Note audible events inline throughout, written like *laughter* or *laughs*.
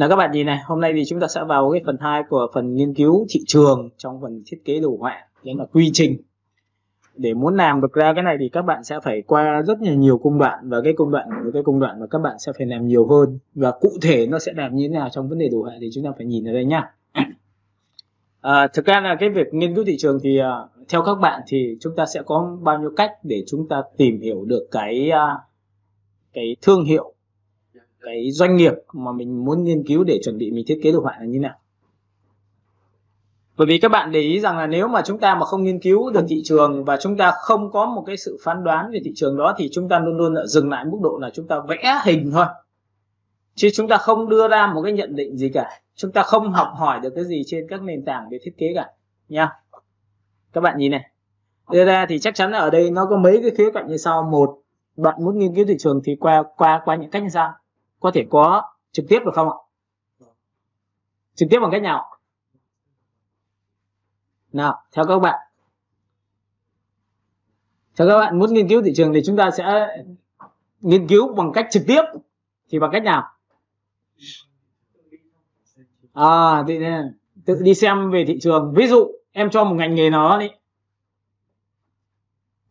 nào các bạn nhìn này hôm nay thì chúng ta sẽ vào cái phần 2 của phần nghiên cứu thị trường trong phần thiết kế đồ họa đó là quy trình để muốn làm được ra cái này thì các bạn sẽ phải qua rất là nhiều công đoạn và cái công đoạn cái công đoạn mà các bạn sẽ phải làm nhiều hơn và cụ thể nó sẽ làm như thế nào trong vấn đề đồ họa thì chúng ta phải nhìn ở đây nhá *clears throat* à, thực ra là cái việc nghiên cứu thị trường thì à, theo các bạn thì chúng ta sẽ có bao nhiêu cách để chúng ta tìm hiểu được cái à, cái thương hiệu cái doanh nghiệp mà mình muốn nghiên cứu để chuẩn bị mình thiết kế đồ họa là như nào bởi vì các bạn để ý rằng là nếu mà chúng ta mà không nghiên cứu được thị trường và chúng ta không có một cái sự phán đoán về thị trường đó thì chúng ta luôn luôn là dừng lại mức độ là chúng ta vẽ hình thôi chứ chúng ta không đưa ra một cái nhận định gì cả chúng ta không học hỏi được cái gì trên các nền tảng về thiết kế cả nha các bạn nhìn này đưa ra thì chắc chắn là ở đây nó có mấy cái khía cạnh như sau một bạn muốn nghiên cứu thị trường thì qua qua qua những cách như sau có thể có trực tiếp được không ạ trực tiếp bằng cách nào nào theo các bạn theo các bạn muốn nghiên cứu thị trường thì chúng ta sẽ nghiên cứu bằng cách trực tiếp thì bằng cách nào à tự, tự đi xem về thị trường ví dụ em cho một ngành nghề nó đi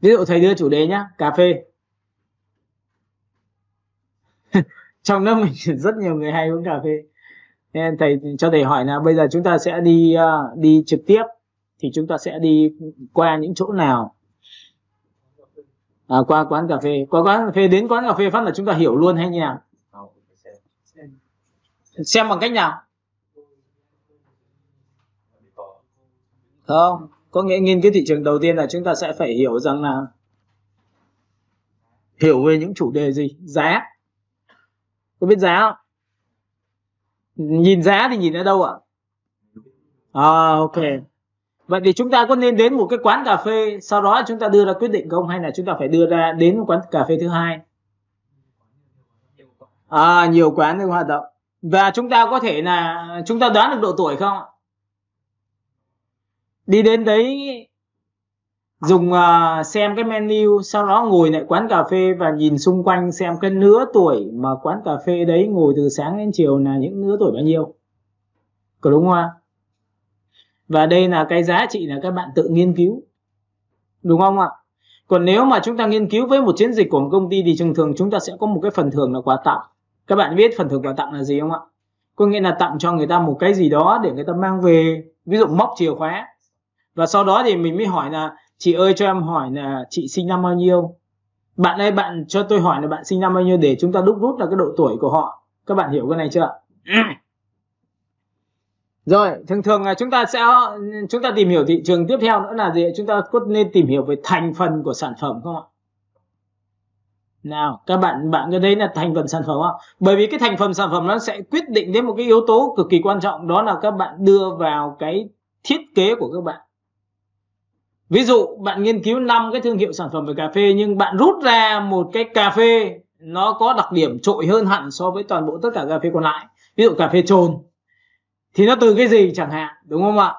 ví dụ thầy đưa chủ đề nhá cà phê trong nước mình *laughs* rất nhiều người hay uống cà phê nên thầy cho thầy hỏi là bây giờ chúng ta sẽ đi ờ, đi trực tiếp thì chúng ta sẽ đi qua những chỗ nào à, qua quán cà phê qua quán cà phê đến quán cà phê phát là chúng ta hiểu luôn hay như nào xem bằng cách nào không có nghĩa nghiên cứu thị trường đầu tiên là chúng ta sẽ phải hiểu rằng là hiểu về những chủ đề gì giá có biết giá không nhìn giá thì nhìn ở đâu ạ à? à ok ờ. vậy thì chúng ta có nên đến một cái quán cà phê sau đó chúng ta đưa ra quyết định không hay là chúng ta phải đưa ra đến một quán cà phê thứ hai à nhiều quán đang hoạt động và chúng ta có thể là chúng ta đoán được độ tuổi không đi đến đấy dùng uh, xem cái menu sau đó ngồi lại quán cà phê và nhìn xung quanh xem cái nửa tuổi mà quán cà phê đấy ngồi từ sáng đến chiều là những nửa tuổi bao nhiêu có đúng không ạ và đây là cái giá trị là các bạn tự nghiên cứu đúng không ạ còn nếu mà chúng ta nghiên cứu với một chiến dịch của một công ty thì thường thường chúng ta sẽ có một cái phần thưởng là quà tặng các bạn biết phần thưởng quà tặng là gì không ạ có nghĩa là tặng cho người ta một cái gì đó để người ta mang về ví dụ móc chìa khóa và sau đó thì mình mới hỏi là chị ơi cho em hỏi là chị sinh năm bao nhiêu bạn ơi bạn cho tôi hỏi là bạn sinh năm bao nhiêu để chúng ta đúc rút là cái độ tuổi của họ các bạn hiểu cái này chưa *clears throat* rồi thường thường là chúng ta sẽ chúng ta tìm hiểu thị trường tiếp theo nữa là gì chúng ta có nên tìm hiểu về thành phần của sản phẩm không ạ nào các bạn bạn cái đấy là thành phần sản phẩm không bởi vì cái thành phần sản phẩm nó sẽ quyết định đến một cái yếu tố cực kỳ quan trọng đó là các bạn đưa vào cái thiết kế của các bạn ví dụ bạn nghiên cứu năm cái thương hiệu sản phẩm về cà phê nhưng bạn rút ra một cái cà phê nó có đặc điểm trội hơn hẳn so với toàn bộ tất cả cà phê còn lại ví dụ cà phê trồn thì nó từ cái gì chẳng hạn đúng không ạ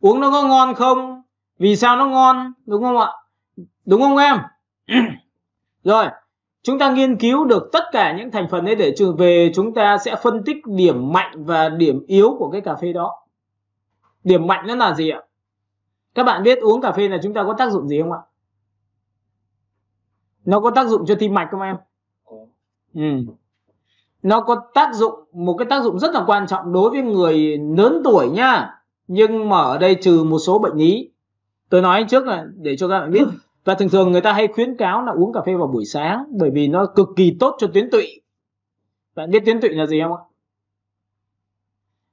uống nó có ngon không vì sao nó ngon đúng không ạ đúng không em *clears throat* rồi chúng ta nghiên cứu được tất cả những thành phần đấy để trường về chúng ta sẽ phân tích điểm mạnh và điểm yếu của cái cà phê đó điểm mạnh nó là gì ạ các bạn biết uống cà phê là chúng ta có tác dụng gì không ạ? Nó có tác dụng cho tim mạch không em? Ừ. Nó có tác dụng một cái tác dụng rất là quan trọng đối với người lớn tuổi nhá. Nhưng mà ở đây trừ một số bệnh lý. Tôi nói trước là để cho các bạn biết. *laughs* Và thường thường người ta hay khuyến cáo là uống cà phê vào buổi sáng bởi vì nó cực kỳ tốt cho tuyến tụy. Bạn biết tuyến tụy là gì không ạ?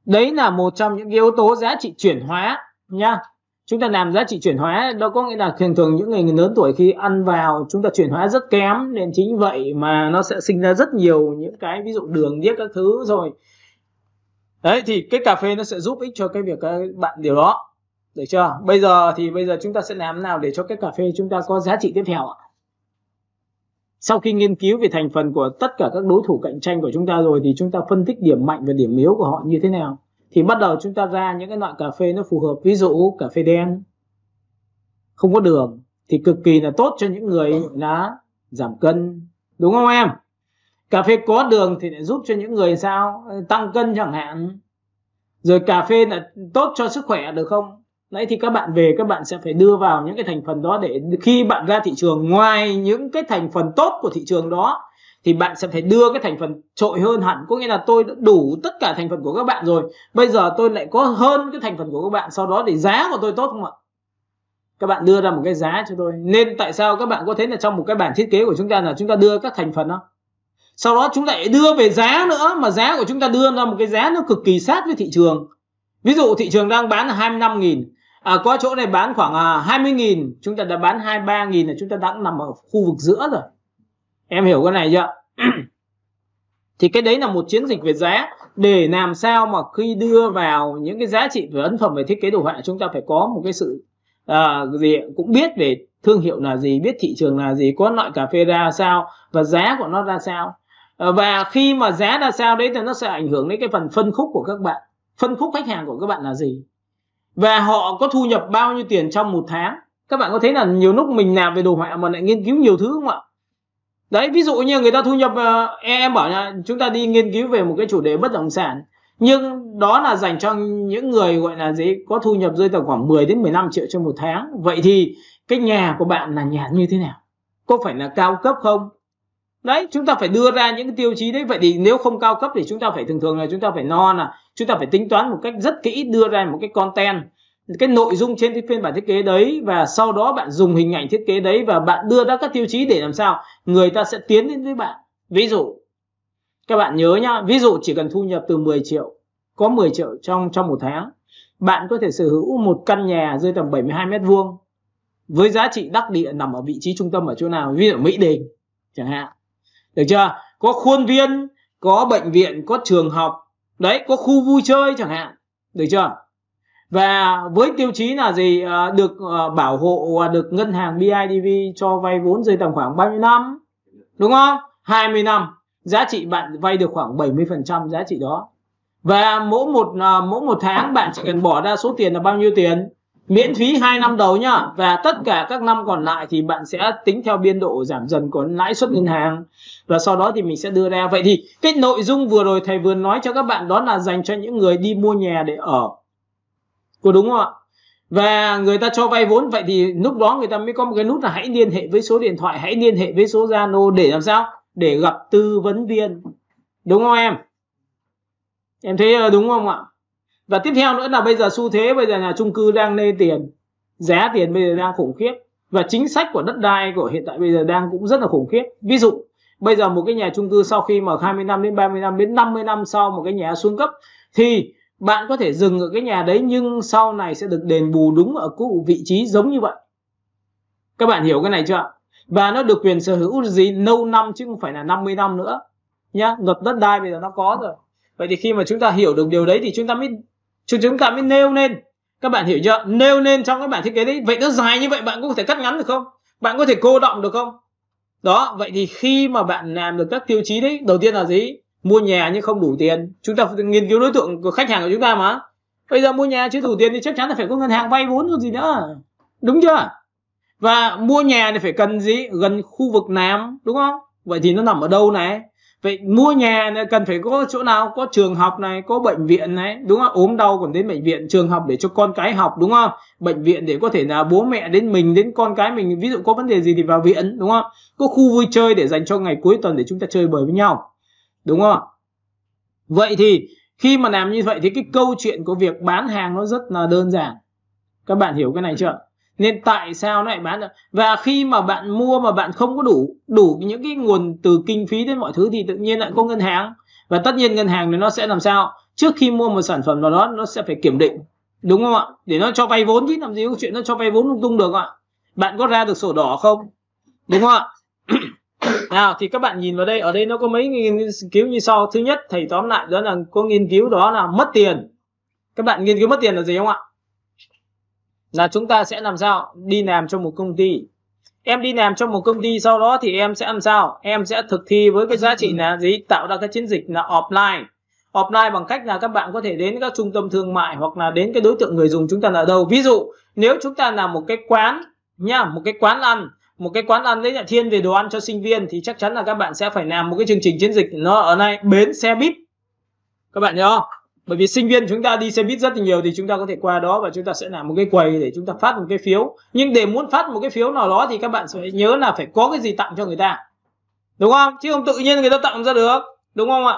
Đấy là một trong những yếu tố giá trị chuyển hóa nhá chúng ta làm giá trị chuyển hóa đó có nghĩa là thường thường những người lớn tuổi khi ăn vào chúng ta chuyển hóa rất kém nên chính vậy mà nó sẽ sinh ra rất nhiều những cái ví dụ đường điếc các thứ rồi đấy thì cái cà phê nó sẽ giúp ích cho cái việc các bạn điều đó được chưa bây giờ thì bây giờ chúng ta sẽ làm nào để cho cái cà phê chúng ta có giá trị tiếp theo ạ sau khi nghiên cứu về thành phần của tất cả các đối thủ cạnh tranh của chúng ta rồi thì chúng ta phân tích điểm mạnh và điểm yếu của họ như thế nào thì bắt đầu chúng ta ra những cái loại cà phê nó phù hợp ví dụ cà phê đen không có đường thì cực kỳ là tốt cho những người đã giảm cân đúng không em cà phê có đường thì lại giúp cho những người sao tăng cân chẳng hạn rồi cà phê là tốt cho sức khỏe được không nãy thì các bạn về các bạn sẽ phải đưa vào những cái thành phần đó để khi bạn ra thị trường ngoài những cái thành phần tốt của thị trường đó thì bạn sẽ phải đưa cái thành phần trội hơn hẳn có nghĩa là tôi đã đủ tất cả thành phần của các bạn rồi bây giờ tôi lại có hơn cái thành phần của các bạn sau đó để giá của tôi tốt không ạ các bạn đưa ra một cái giá cho tôi nên tại sao các bạn có thấy là trong một cái bản thiết kế của chúng ta là chúng ta đưa các thành phần đó. sau đó chúng lại đưa về giá nữa mà giá của chúng ta đưa ra một cái giá nó cực kỳ sát với thị trường ví dụ thị trường đang bán là 25 nghìn à, có chỗ này bán khoảng 20 à, nghìn chúng ta đã bán 23 nghìn là chúng ta đã nằm ở khu vực giữa rồi em hiểu cái này chưa *clears throat* thì cái đấy là một chiến dịch về giá để làm sao mà khi đưa vào những cái giá trị về ấn phẩm về thiết kế đồ họa chúng ta phải có một cái sự à, gì cũng biết về thương hiệu là gì biết thị trường là gì có loại cà phê ra sao và giá của nó ra sao à, và khi mà giá ra sao đấy thì nó sẽ ảnh hưởng đến cái phần phân khúc của các bạn phân khúc khách hàng của các bạn là gì và họ có thu nhập bao nhiêu tiền trong một tháng các bạn có thấy là nhiều lúc mình làm về đồ họa mà lại nghiên cứu nhiều thứ không ạ đấy ví dụ như người ta thu nhập ờ, em bảo là chúng ta đi nghiên cứu về một cái chủ đề bất động sản nhưng đó là dành cho những người gọi là gì có thu nhập rơi tầm khoảng 10 đến 15 triệu trong một tháng vậy thì cái nhà của bạn là nhà như thế nào có phải là cao cấp không đấy chúng ta phải đưa ra những tiêu chí đấy vậy thì nếu không cao cấp thì chúng ta phải thường thường là chúng ta phải no là chúng ta phải tính toán một cách rất kỹ đưa ra một cái content cái nội dung trên cái phiên bản thiết kế đấy và sau đó bạn dùng hình ảnh thiết kế đấy và bạn đưa ra các tiêu chí để làm sao người ta sẽ tiến đến với bạn ví dụ các bạn nhớ nhá ví dụ chỉ cần thu nhập từ 10 triệu có 10 triệu trong trong một tháng bạn có thể sở hữu một căn nhà rơi tầm 72 mét vuông với giá trị đắc địa nằm ở vị trí trung tâm ở chỗ nào ví dụ Mỹ Đình chẳng hạn được chưa có khuôn viên có bệnh viện có trường học đấy có khu vui chơi chẳng hạn được chưa và với tiêu chí là gì ờ, được ờ, bảo hộ và được ngân hàng BIDV cho vay vốn dưới tầm khoảng 30 năm đúng không 20 năm giá trị bạn vay được khoảng 70% giá trị đó và mỗi một ờ, mỗi một tháng bạn chỉ cần bỏ ra số tiền là bao nhiêu tiền miễn phí 2 năm đầu nhá và tất cả các năm còn lại thì bạn sẽ tính theo biên độ giảm dần của lãi suất ngân hàng và sau đó thì mình sẽ đưa ra vậy thì cái nội dung vừa rồi thầy vừa nói cho các bạn đó là dành cho những người đi mua nhà để ở có đúng không ạ và người ta cho vay vốn vậy thì lúc đó người ta mới có một cái nút là hãy liên hệ với số điện thoại hãy liên hệ với số zalo để làm sao để gặp tư vấn viên đúng không em em thấy ờ, đúng không ạ và tiếp theo nữa là bây giờ xu thế bây giờ nhà trung cư đang lên tiền giá tiền bây giờ đang khủng khiếp và chính sách của đất đai của hiện tại bây giờ đang cũng rất là khủng khiếp ví dụ bây giờ một cái nhà trung cư sau khi mà 20 năm đến 30 năm đến 50 năm sau một cái nhà xuống cấp thì bạn có thể dừng ở cái nhà đấy nhưng sau này sẽ được đền bù đúng ở cụ vị trí giống như vậy các bạn hiểu cái này chưa và nó được quyền sở hữu gì lâu năm chứ không phải là 50 năm nữa nhá luật đất đai bây giờ nó có rồi vậy thì khi mà chúng ta hiểu được điều đấy thì chúng ta mới chúng chúng ta mới nêu lên các bạn hiểu chưa nêu lên trong các bản thiết kế đấy vậy nó dài như vậy bạn có thể cắt ngắn được không bạn có thể cô động được không đó vậy thì khi mà bạn làm được các tiêu chí đấy đầu tiên là gì mua nhà nhưng không đủ tiền chúng ta nghiên cứu đối tượng của khách hàng của chúng ta mà bây giờ mua nhà chưa đủ tiền thì chắc chắn là phải có ngân hàng vay vốn rồi gì nữa đúng chưa và mua nhà thì phải cần gì gần khu vực nào đúng không vậy thì nó nằm ở đâu này vậy mua nhà này cần phải có chỗ nào có trường học này có bệnh viện này đúng không ốm đau còn đến bệnh viện trường học để cho con cái học đúng không bệnh viện để có thể là bố mẹ đến mình đến con cái mình ví dụ có vấn đề gì thì vào viện đúng không có khu vui chơi để dành cho ngày cuối tuần để chúng ta chơi bời với nhau đúng không vậy thì khi mà làm như vậy thì cái câu chuyện của việc bán hàng nó rất là đơn giản các bạn hiểu cái này chưa nên tại sao nó lại bán được và khi mà bạn mua mà bạn không có đủ đủ những cái nguồn từ kinh phí đến mọi thứ thì tự nhiên lại có ngân hàng và tất nhiên ngân hàng thì nó sẽ làm sao trước khi mua một sản phẩm nào đó nó sẽ phải kiểm định đúng không ạ để nó cho vay vốn chứ làm gì có chuyện nó cho vay vốn lung tung được ạ bạn có ra được sổ đỏ không đúng không ạ *clears throat* nào thì các bạn nhìn vào đây ở đây nó có mấy nghiên cứu như sau thứ nhất thầy tóm lại đó là có nghiên cứu đó là mất tiền các bạn nghiên cứu mất tiền là gì không ạ là chúng ta sẽ làm sao đi làm cho một công ty em đi làm cho một công ty sau đó thì em sẽ làm sao em sẽ thực thi với cái giá trị là gì tạo ra cái chiến dịch là offline offline bằng cách là các bạn có thể đến các trung tâm thương mại hoặc là đến cái đối tượng người dùng chúng ta là đâu ví dụ nếu chúng ta là một cái quán nha một cái quán ăn một cái quán ăn đấy nhà thiên về đồ ăn cho sinh viên thì chắc chắn là các bạn sẽ phải làm một cái chương trình chiến dịch nó ở này bến xe buýt các bạn nhớ bởi vì sinh viên chúng ta đi xe buýt rất là nhiều thì chúng ta có thể qua đó và chúng ta sẽ làm một cái quầy để chúng ta phát một cái phiếu nhưng để muốn phát một cái phiếu nào đó thì các bạn sẽ nhớ là phải có cái gì tặng cho người ta đúng không chứ không tự nhiên người ta tặng ra được đúng không ạ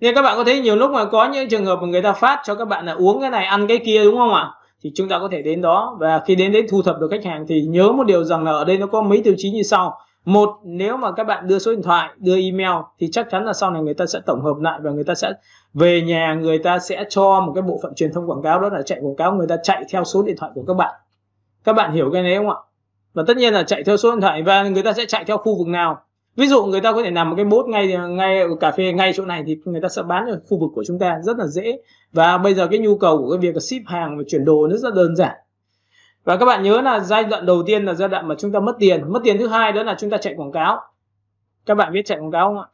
nên các bạn có thấy nhiều lúc mà có những trường hợp mà người ta phát cho các bạn là uống cái này ăn cái kia đúng không ạ thì chúng ta có thể đến đó và khi đến đấy thu thập được khách hàng thì nhớ một điều rằng là ở đây nó có mấy tiêu chí như sau một nếu mà các bạn đưa số điện thoại đưa email thì chắc chắn là sau này người ta sẽ tổng hợp lại và người ta sẽ về nhà người ta sẽ cho một cái bộ phận truyền thông quảng cáo đó là chạy quảng cáo người ta chạy theo số điện thoại của các bạn các bạn hiểu cái này không ạ và tất nhiên là chạy theo số điện thoại và người ta sẽ chạy theo khu vực nào ví dụ người ta có thể làm một cái bốt ngay ngay cà phê ngay chỗ này thì người ta sẽ bán ở khu vực của chúng ta rất là dễ và bây giờ cái nhu cầu của cái việc ship hàng và chuyển đồ nó rất đơn giản và các bạn nhớ là giai đoạn đầu tiên là giai đoạn mà chúng ta mất tiền mất tiền thứ hai đó là chúng ta chạy quảng cáo các bạn biết chạy quảng cáo không ạ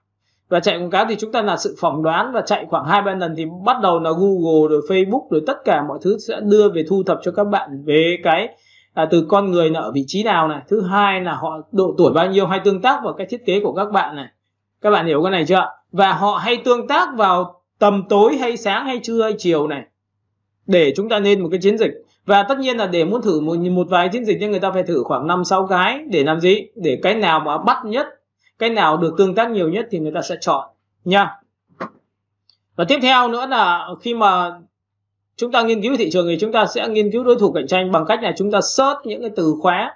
và chạy quảng cáo thì chúng ta là sự phỏng đoán và chạy khoảng hai ba lần thì bắt đầu là Google rồi Facebook rồi tất cả mọi thứ sẽ đưa về thu thập cho các bạn về cái là từ con người là ở vị trí nào này thứ hai là họ độ tuổi bao nhiêu hay tương tác vào cái thiết kế của các bạn này các bạn hiểu cái này chưa và họ hay tương tác vào tầm tối hay sáng hay trưa hay chiều này để chúng ta nên một cái chiến dịch và tất nhiên là để muốn thử một, một vài chiến dịch thì người ta phải thử khoảng 5 6 cái để làm gì để cái nào mà bắt nhất cái nào được tương tác nhiều nhất thì người ta sẽ chọn nha và tiếp theo nữa là khi mà chúng ta nghiên cứu thị trường thì chúng ta sẽ nghiên cứu đối thủ cạnh tranh bằng cách là chúng ta search những cái từ khóa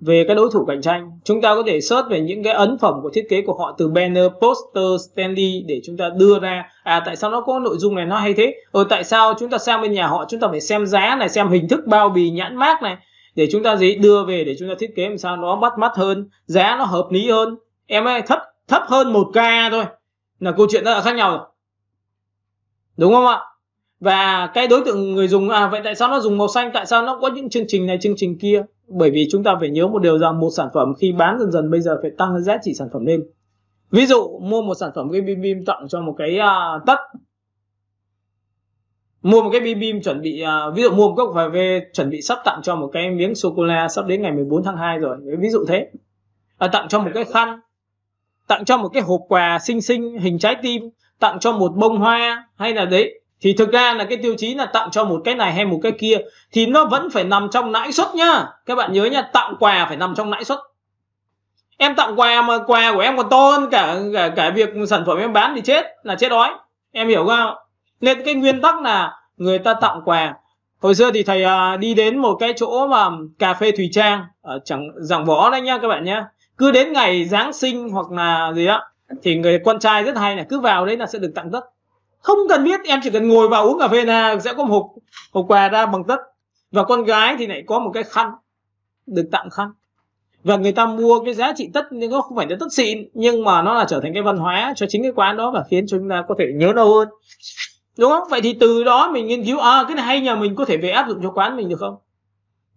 về cái đối thủ cạnh tranh chúng ta có thể search về những cái ấn phẩm của thiết kế của họ từ banner poster Stanley để chúng ta đưa ra à tại sao nó có nội dung này nó hay thế ờ tại sao chúng ta sang bên nhà họ chúng ta phải xem giá này xem hình thức bao bì nhãn mát này để chúng ta gì đưa về để chúng ta thiết kế làm sao nó bắt mắt hơn giá nó hợp lý hơn em ơi thấp thấp hơn một k thôi là câu chuyện rất là khác nhau rồi. đúng không ạ và cái đối tượng người dùng à vậy tại sao nó dùng màu xanh tại sao nó có những chương trình này chương trình kia bởi vì chúng ta phải nhớ một điều rằng một sản phẩm khi bán dần dần bây giờ phải tăng giá trị sản phẩm lên ví dụ mua một sản phẩm cái bim bim tặng cho một cái uh, tất mua một cái bim bim chuẩn bị uh, ví dụ mua một cốc vài về chuẩn bị sắp tặng cho một cái miếng sô cô la sắp đến ngày 14 tháng 2 rồi ví dụ thế à, tặng cho một cái khăn tặng cho một cái hộp quà xinh xinh hình trái tim tặng cho một bông hoa hay là đấy thì thực ra là cái tiêu chí là tặng cho một cái này hay một cái kia thì nó vẫn phải nằm trong lãi suất nhá các bạn nhớ nhá tặng quà phải nằm trong lãi suất em tặng quà mà quà của em còn to hơn cả cả cả việc sản phẩm em bán thì chết là chết đói em hiểu không nên cái nguyên tắc là người ta tặng quà hồi xưa thì thầy à, đi đến một cái chỗ mà cà phê thủy trang ở chẳng giảng võ đấy nhá các bạn nhá cứ đến ngày giáng sinh hoặc là gì đó thì người con trai rất hay là cứ vào đấy là sẽ được tặng rất không cần biết em chỉ cần ngồi vào uống cà phê là sẽ có một hộp hộp quà ra bằng tất và con gái thì lại có một cái khăn được tặng khăn và người ta mua cái giá trị tất nhưng nó không phải là tất xịn nhưng mà nó là trở thành cái văn hóa cho chính cái quán đó và khiến chúng ta có thể nhớ lâu hơn đúng không vậy thì từ đó mình nghiên cứu à cái này hay nhà mình có thể về áp dụng cho quán mình được không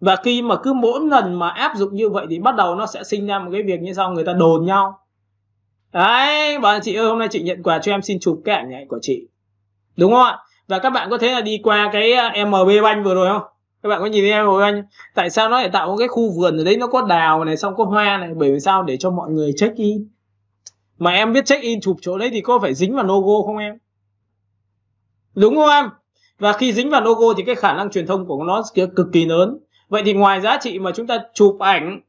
và khi mà cứ mỗi lần mà áp dụng như vậy thì bắt đầu nó sẽ sinh ra một cái việc như sau người ta đồn nhau đấy bạn chị ơi hôm nay chị nhận quà cho em xin chụp cái ảnh này của chị đúng không ạ và các bạn có thấy là đi qua cái à, MB banh vừa rồi không các bạn có nhìn thấy MB Bank tại sao nó lại tạo một cái khu vườn ở đấy nó có đào này xong có hoa này bởi vì sao để cho mọi người check in mà em biết check in chụp chỗ đấy thì có phải dính vào logo không em đúng không em và khi dính vào logo thì cái khả năng truyền thông của nó cực kỳ lớn vậy thì ngoài giá trị mà chúng ta chụp ảnh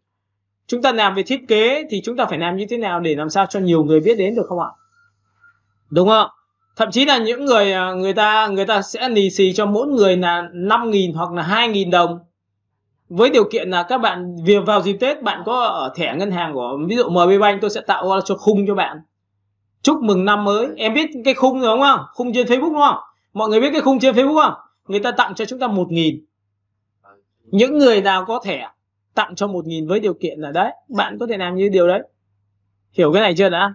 chúng ta làm về thiết kế thì chúng ta phải làm như thế nào để làm sao cho nhiều người biết đến được không ạ đúng không ạ? thậm chí là những người à, người ta người ta sẽ lì xì cho mỗi người là 5.000 hoặc là 2.000 đồng với điều kiện là các bạn việc vào dịp Tết bạn có ở thẻ ngân hàng của ví dụ MB Bank tôi sẽ tạo cho khung cho bạn chúc mừng năm mới em biết cái khung rồi đúng không khung trên Facebook đúng không mọi người biết cái khung trên Facebook không người ta tặng cho chúng ta 1.000 những người nào có thẻ tặng cho 1.000 với điều kiện là đấy bạn có thể làm như điều đấy hiểu cái này chưa đã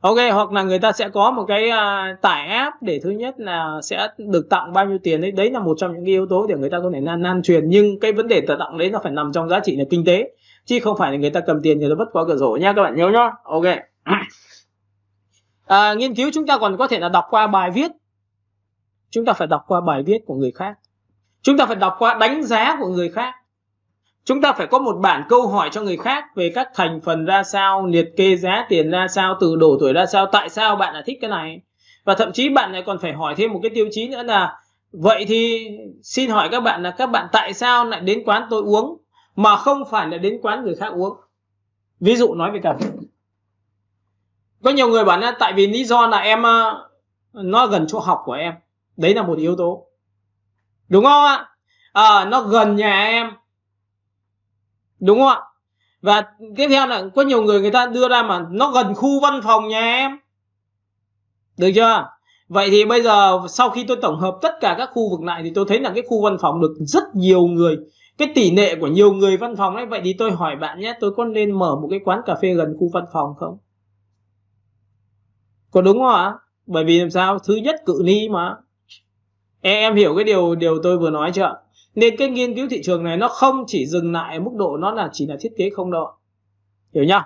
Ok hoặc là người ta sẽ có một cái uh, tải app để thứ nhất là sẽ được tặng bao nhiêu tiền đấy đấy là một trong những cái yếu tố để người ta có thể lan lan truyền nhưng cái vấn đề tặng đấy nó phải nằm trong giá trị là kinh tế chứ không phải là người ta cầm tiền thì nó vứt qua cửa sổ nha các bạn nhớ nhá ok *clears throat* à, nghiên cứu chúng ta còn có thể là đọc qua bài viết chúng ta phải đọc qua bài viết của người khác chúng ta phải đọc qua đánh giá của người khác Chúng ta phải có một bản câu hỏi cho người khác về các thành phần ra sao, liệt kê giá tiền ra sao, từ độ tuổi ra sao, tại sao bạn lại thích cái này. Và thậm chí bạn lại còn phải hỏi thêm một cái tiêu chí nữa là Vậy thì xin hỏi các bạn là các bạn tại sao lại đến quán tôi uống mà không phải là đến quán người khác uống? Ví dụ nói về cà phê. Có nhiều người bảo là tại vì lý do là em ờ, nó gần chỗ học của em. Đấy là một yếu tố. Đúng không ạ? À, nó gần nhà em đúng không ạ và tiếp theo là có nhiều người người ta đưa ra mà nó gần khu văn phòng nhà em được chưa vậy thì bây giờ sau khi tôi tổng hợp tất cả các khu vực lại thì tôi thấy là cái khu văn phòng được rất nhiều người cái tỷ lệ của nhiều người văn phòng ấy vậy thì tôi hỏi bạn nhé tôi có nên mở một cái quán cà phê gần khu văn phòng không có đúng không ạ bởi vì làm sao thứ nhất cự ly mà em, em hiểu cái điều điều tôi vừa nói chưa nên cái nghiên cứu thị trường này nó không chỉ dừng lại mức độ nó là chỉ là thiết kế không đâu hiểu nhá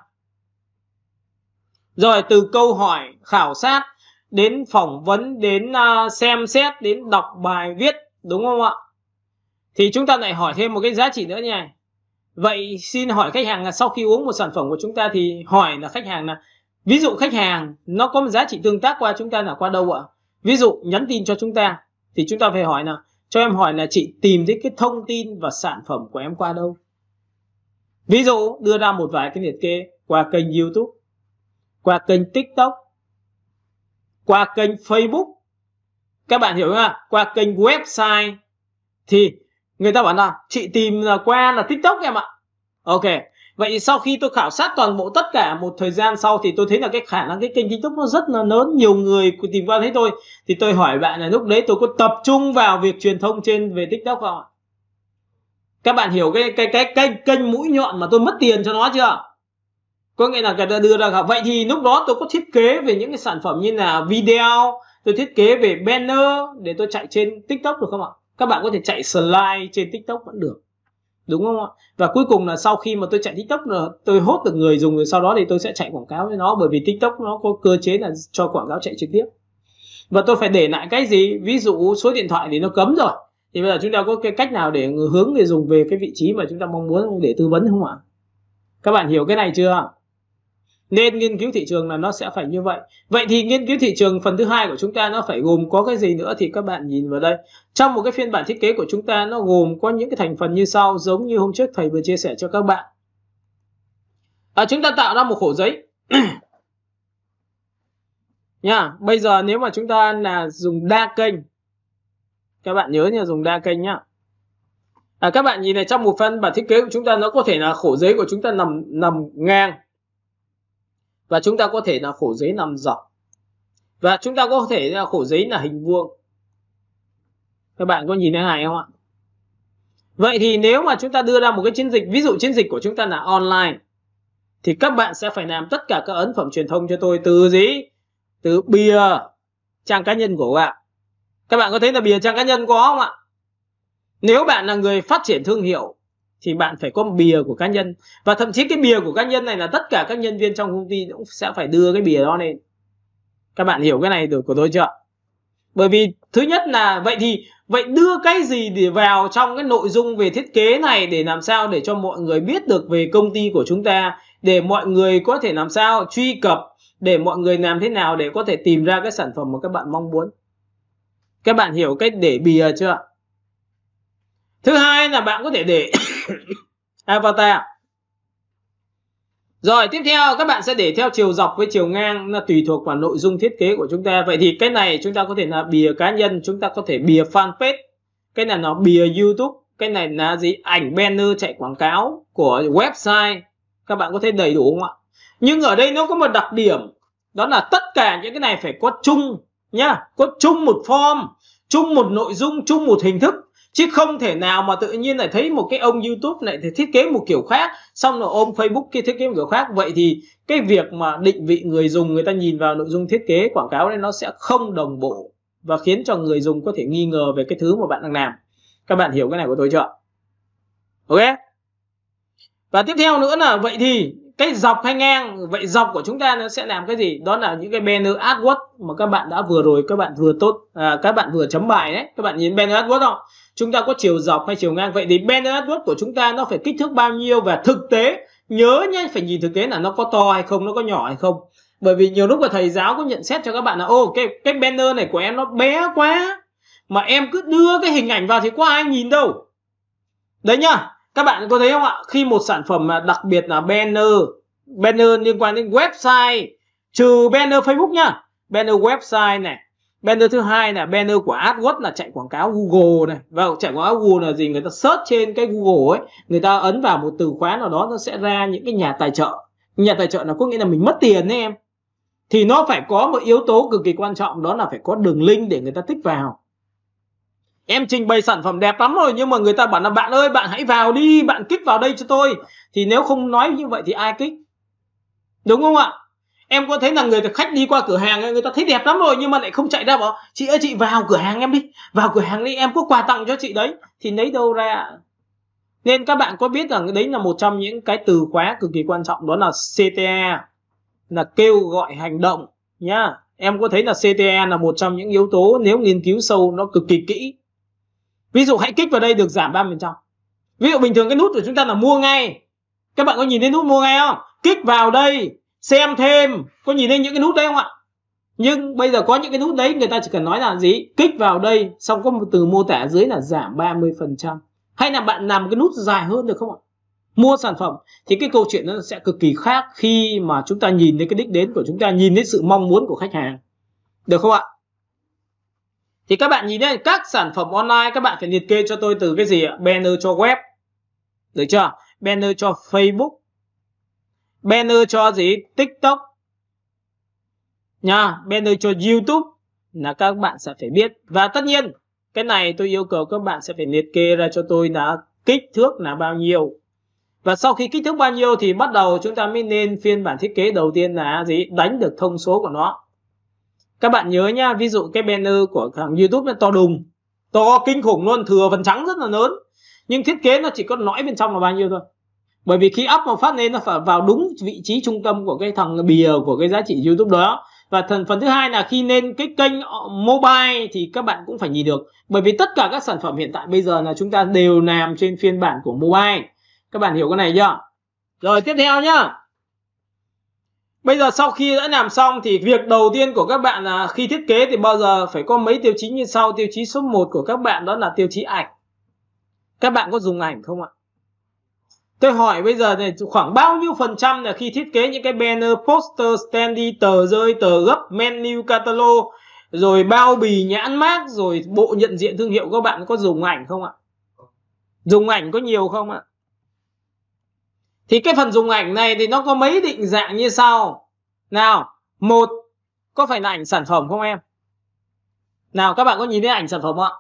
rồi từ câu hỏi khảo sát đến phỏng vấn đến uh, xem xét đến đọc bài viết đúng không ạ thì chúng ta lại hỏi thêm một cái giá trị nữa nha vậy xin hỏi khách hàng là sau khi uống một sản phẩm của chúng ta thì hỏi là khách hàng là ví dụ khách hàng nó có một giá trị tương tác qua chúng ta là qua đâu ạ ví dụ nhắn tin cho chúng ta thì chúng ta phải hỏi là cho em hỏi là chị tìm thấy cái thông tin và sản phẩm của em qua đâu ví dụ đưa ra một vài cái liệt kê qua kênh youtube qua kênh tiktok qua kênh facebook các bạn hiểu không ạ qua kênh website thì người ta bảo là chị tìm là qua là tiktok em ạ ok vậy sau khi tôi khảo sát toàn bộ tất cả một thời gian sau thì tôi thấy là cái khả năng cái kênh tiktok nó rất là lớn nhiều người tìm qua thấy tôi thì tôi hỏi bạn là lúc đấy tôi có tập trung vào việc truyền thông trên về tiktok không ạ các bạn hiểu cái cái cái kênh kênh mũi nhọn mà tôi mất tiền cho nó chưa có nghĩa là người ta đưa ra gặp vậy thì lúc đó tôi có thiết kế về những cái sản phẩm như là video tôi thiết kế về banner để tôi chạy trên tiktok được không ạ các bạn có thể chạy slide trên tiktok vẫn được đúng không ạ và cuối cùng là sau khi mà tôi chạy tiktok là tôi hốt được người dùng rồi sau đó thì tôi sẽ chạy quảng cáo với nó bởi vì tiktok nó có cơ chế là cho quảng cáo chạy trực tiếp và tôi phải để lại cái gì ví dụ số điện thoại thì nó cấm rồi thì bây giờ chúng ta có cái cách nào để hướng người dùng về cái vị trí mà chúng ta mong muốn để tư vấn không ạ các bạn hiểu cái này chưa nên nghiên cứu thị trường là nó sẽ phải như vậy vậy thì nghiên cứu thị trường phần thứ hai của chúng ta nó phải gồm có cái gì nữa thì các bạn nhìn vào đây trong một cái phiên bản thiết kế của chúng ta nó gồm có những cái thành phần như sau giống như hôm trước thầy vừa chia sẻ cho các bạn à, chúng ta tạo ra một khổ giấy *clears throat* nha bây giờ nếu mà chúng ta là dùng đa kênh các bạn nhớ nha dùng đa kênh nhá à, các bạn nhìn này trong một phần bản thiết kế của chúng ta nó có thể là khổ giấy của chúng ta nằm nằm ngang và chúng ta có thể là khổ giấy nằm dọc và chúng ta có thể là khổ giấy là hình vuông các bạn có nhìn thấy này không ạ vậy thì nếu mà chúng ta đưa ra một cái chiến dịch ví dụ chiến dịch của chúng ta là online thì các bạn sẽ phải làm tất cả các ấn phẩm truyền thông cho tôi từ gì từ bìa trang cá nhân của bạn các bạn có thấy là bìa trang cá nhân có không ạ nếu bạn là người phát triển thương hiệu thì bạn phải có bìa của cá nhân và thậm chí cái bìa của cá nhân này là tất cả các nhân viên trong công ty cũng sẽ phải đưa cái bìa đó lên các bạn hiểu cái này được của tôi chưa bởi vì thứ nhất là vậy thì vậy đưa cái gì để vào trong cái nội dung về thiết kế này để làm sao để cho mọi người biết được về công ty của chúng ta để mọi người có thể làm sao truy cập để mọi người làm thế nào để có thể tìm ra cái sản phẩm mà các bạn mong muốn các bạn hiểu cách để bìa chưa thứ hai là bạn có thể để *coughs* avatar rồi tiếp theo các bạn sẽ để theo chiều dọc với chiều ngang là tùy thuộc vào nội dung thiết kế của chúng ta vậy thì cái này chúng ta có thể là bìa cá nhân chúng ta có thể bìa fanpage cái này nó bìa youtube cái này là gì ảnh banner chạy quảng cáo của website các bạn có thể đầy đủ không ạ nhưng ở đây nó có một đặc điểm đó là tất cả những cái này phải có chung nhá có chung một form chung một nội dung chung một hình thức chứ không thể nào mà tự nhiên lại thấy một cái ông youtube này thì thiết kế một kiểu khác xong rồi ông facebook kia thiết kế một kiểu khác vậy thì cái việc mà định vị người dùng người ta nhìn vào nội dung thiết kế quảng cáo đấy nó sẽ không đồng bộ và khiến cho người dùng có thể nghi ngờ về cái thứ mà bạn đang làm các bạn hiểu cái này của tôi chưa ok và tiếp theo nữa là vậy thì cái dọc hay ngang vậy dọc của chúng ta nó sẽ làm cái gì đó là những cái banner adword mà các bạn đã vừa rồi các bạn vừa tốt à, các bạn vừa chấm bài đấy các bạn nhìn banner adword không chúng ta có chiều dọc hay chiều ngang vậy thì banner adword của chúng ta nó phải kích thước bao nhiêu và thực tế nhớ nhé phải nhìn thực tế là nó có to hay không nó có nhỏ hay không bởi vì nhiều lúc mà thầy giáo có nhận xét cho các bạn là ô cái cái banner này của em nó bé quá mà em cứ đưa cái hình ảnh vào thì có ai nhìn đâu đấy nhá các bạn có thấy không ạ khi một sản phẩm mà đặc biệt là banner banner liên quan đến website trừ banner facebook nhá banner website này banner thứ hai là banner của AdWords là chạy quảng cáo Google này vâng chạy quảng cáo Google là gì người ta search trên cái Google ấy người ta ấn vào một từ khóa nào đó nó sẽ ra những cái nhà tài trợ nhà tài trợ là có nghĩa là mình mất tiền đấy em thì nó phải có một yếu tố cực kỳ quan trọng đó là phải có đường link để người ta thích vào em trình bày sản phẩm đẹp lắm rồi nhưng mà người ta bảo là bạn ơi bạn hãy vào đi bạn kích vào đây cho tôi thì nếu không nói như vậy thì ai kích đúng không ạ em có thấy là người khách đi qua cửa hàng người ta thấy đẹp lắm rồi nhưng mà lại không chạy ra bảo chị ơi chị vào cửa hàng em đi vào cửa hàng đi em có quà tặng cho chị đấy thì lấy đâu ra nên các bạn có biết rằng đấy là một trong những cái từ khóa cực kỳ quan trọng đó là CTA e, là kêu gọi hành động nhá em có thấy là CTA e là một trong những yếu tố nếu nghiên cứu sâu nó cực kỳ kỹ ví dụ hãy kích vào đây được giảm 3% ví dụ bình thường cái nút của chúng ta là mua ngay các bạn có nhìn thấy nút mua ngay không kích vào đây xem thêm có nhìn thấy những cái nút đấy không ạ nhưng bây giờ có những cái nút đấy người ta chỉ cần nói là gì kích vào đây xong có một từ mô tả dưới là giảm 30 phần trăm hay là bạn làm cái nút dài hơn được không ạ mua sản phẩm thì cái câu chuyện nó sẽ cực kỳ khác khi mà chúng ta nhìn thấy cái đích đến của chúng ta nhìn thấy sự mong muốn của khách hàng được không ạ thì các bạn nhìn thấy các sản phẩm online các bạn phải liệt kê cho tôi từ cái gì ạ banner cho web được chưa banner cho facebook banner cho gì tiktok nha banner cho youtube là các bạn sẽ phải biết và tất nhiên cái này tôi yêu cầu các bạn sẽ phải liệt kê ra cho tôi là kích thước là bao nhiêu và sau khi kích thước bao nhiêu thì bắt đầu chúng ta mới nên phiên bản thiết kế đầu tiên là gì đánh được thông số của nó các bạn nhớ nha ví dụ cái banner của thằng youtube nó to đùng to kinh khủng luôn thừa phần trắng rất là lớn nhưng thiết kế nó chỉ có lõi bên trong là bao nhiêu thôi bởi vì khi up một phát lên nó phải vào đúng vị trí trung tâm của cái thằng bìa của cái giá trị youtube đó và thần phần thứ hai là khi lên cái kênh mobile thì các bạn cũng phải nhìn được bởi vì tất cả các sản phẩm hiện tại bây giờ là chúng ta đều làm trên phiên bản của mobile các bạn hiểu cái này chưa rồi tiếp theo nhá bây giờ sau khi đã làm xong thì việc đầu tiên của các bạn là khi thiết kế thì bao giờ phải có mấy tiêu chí như sau tiêu chí số 1 của các bạn đó là tiêu chí ảnh các bạn có dùng ảnh không ạ tôi hỏi bây giờ này khoảng bao nhiêu phần trăm là khi thiết kế những cái banner poster standee tờ rơi tờ gấp menu catalog rồi bao bì nhãn mát rồi bộ nhận diện thương hiệu các bạn có dùng ảnh không ạ dùng ảnh có nhiều không ạ thì cái phần dùng ảnh này thì nó có mấy định dạng như sau nào một có phải là ảnh sản phẩm không em nào các bạn có nhìn thấy ảnh sản phẩm không ạ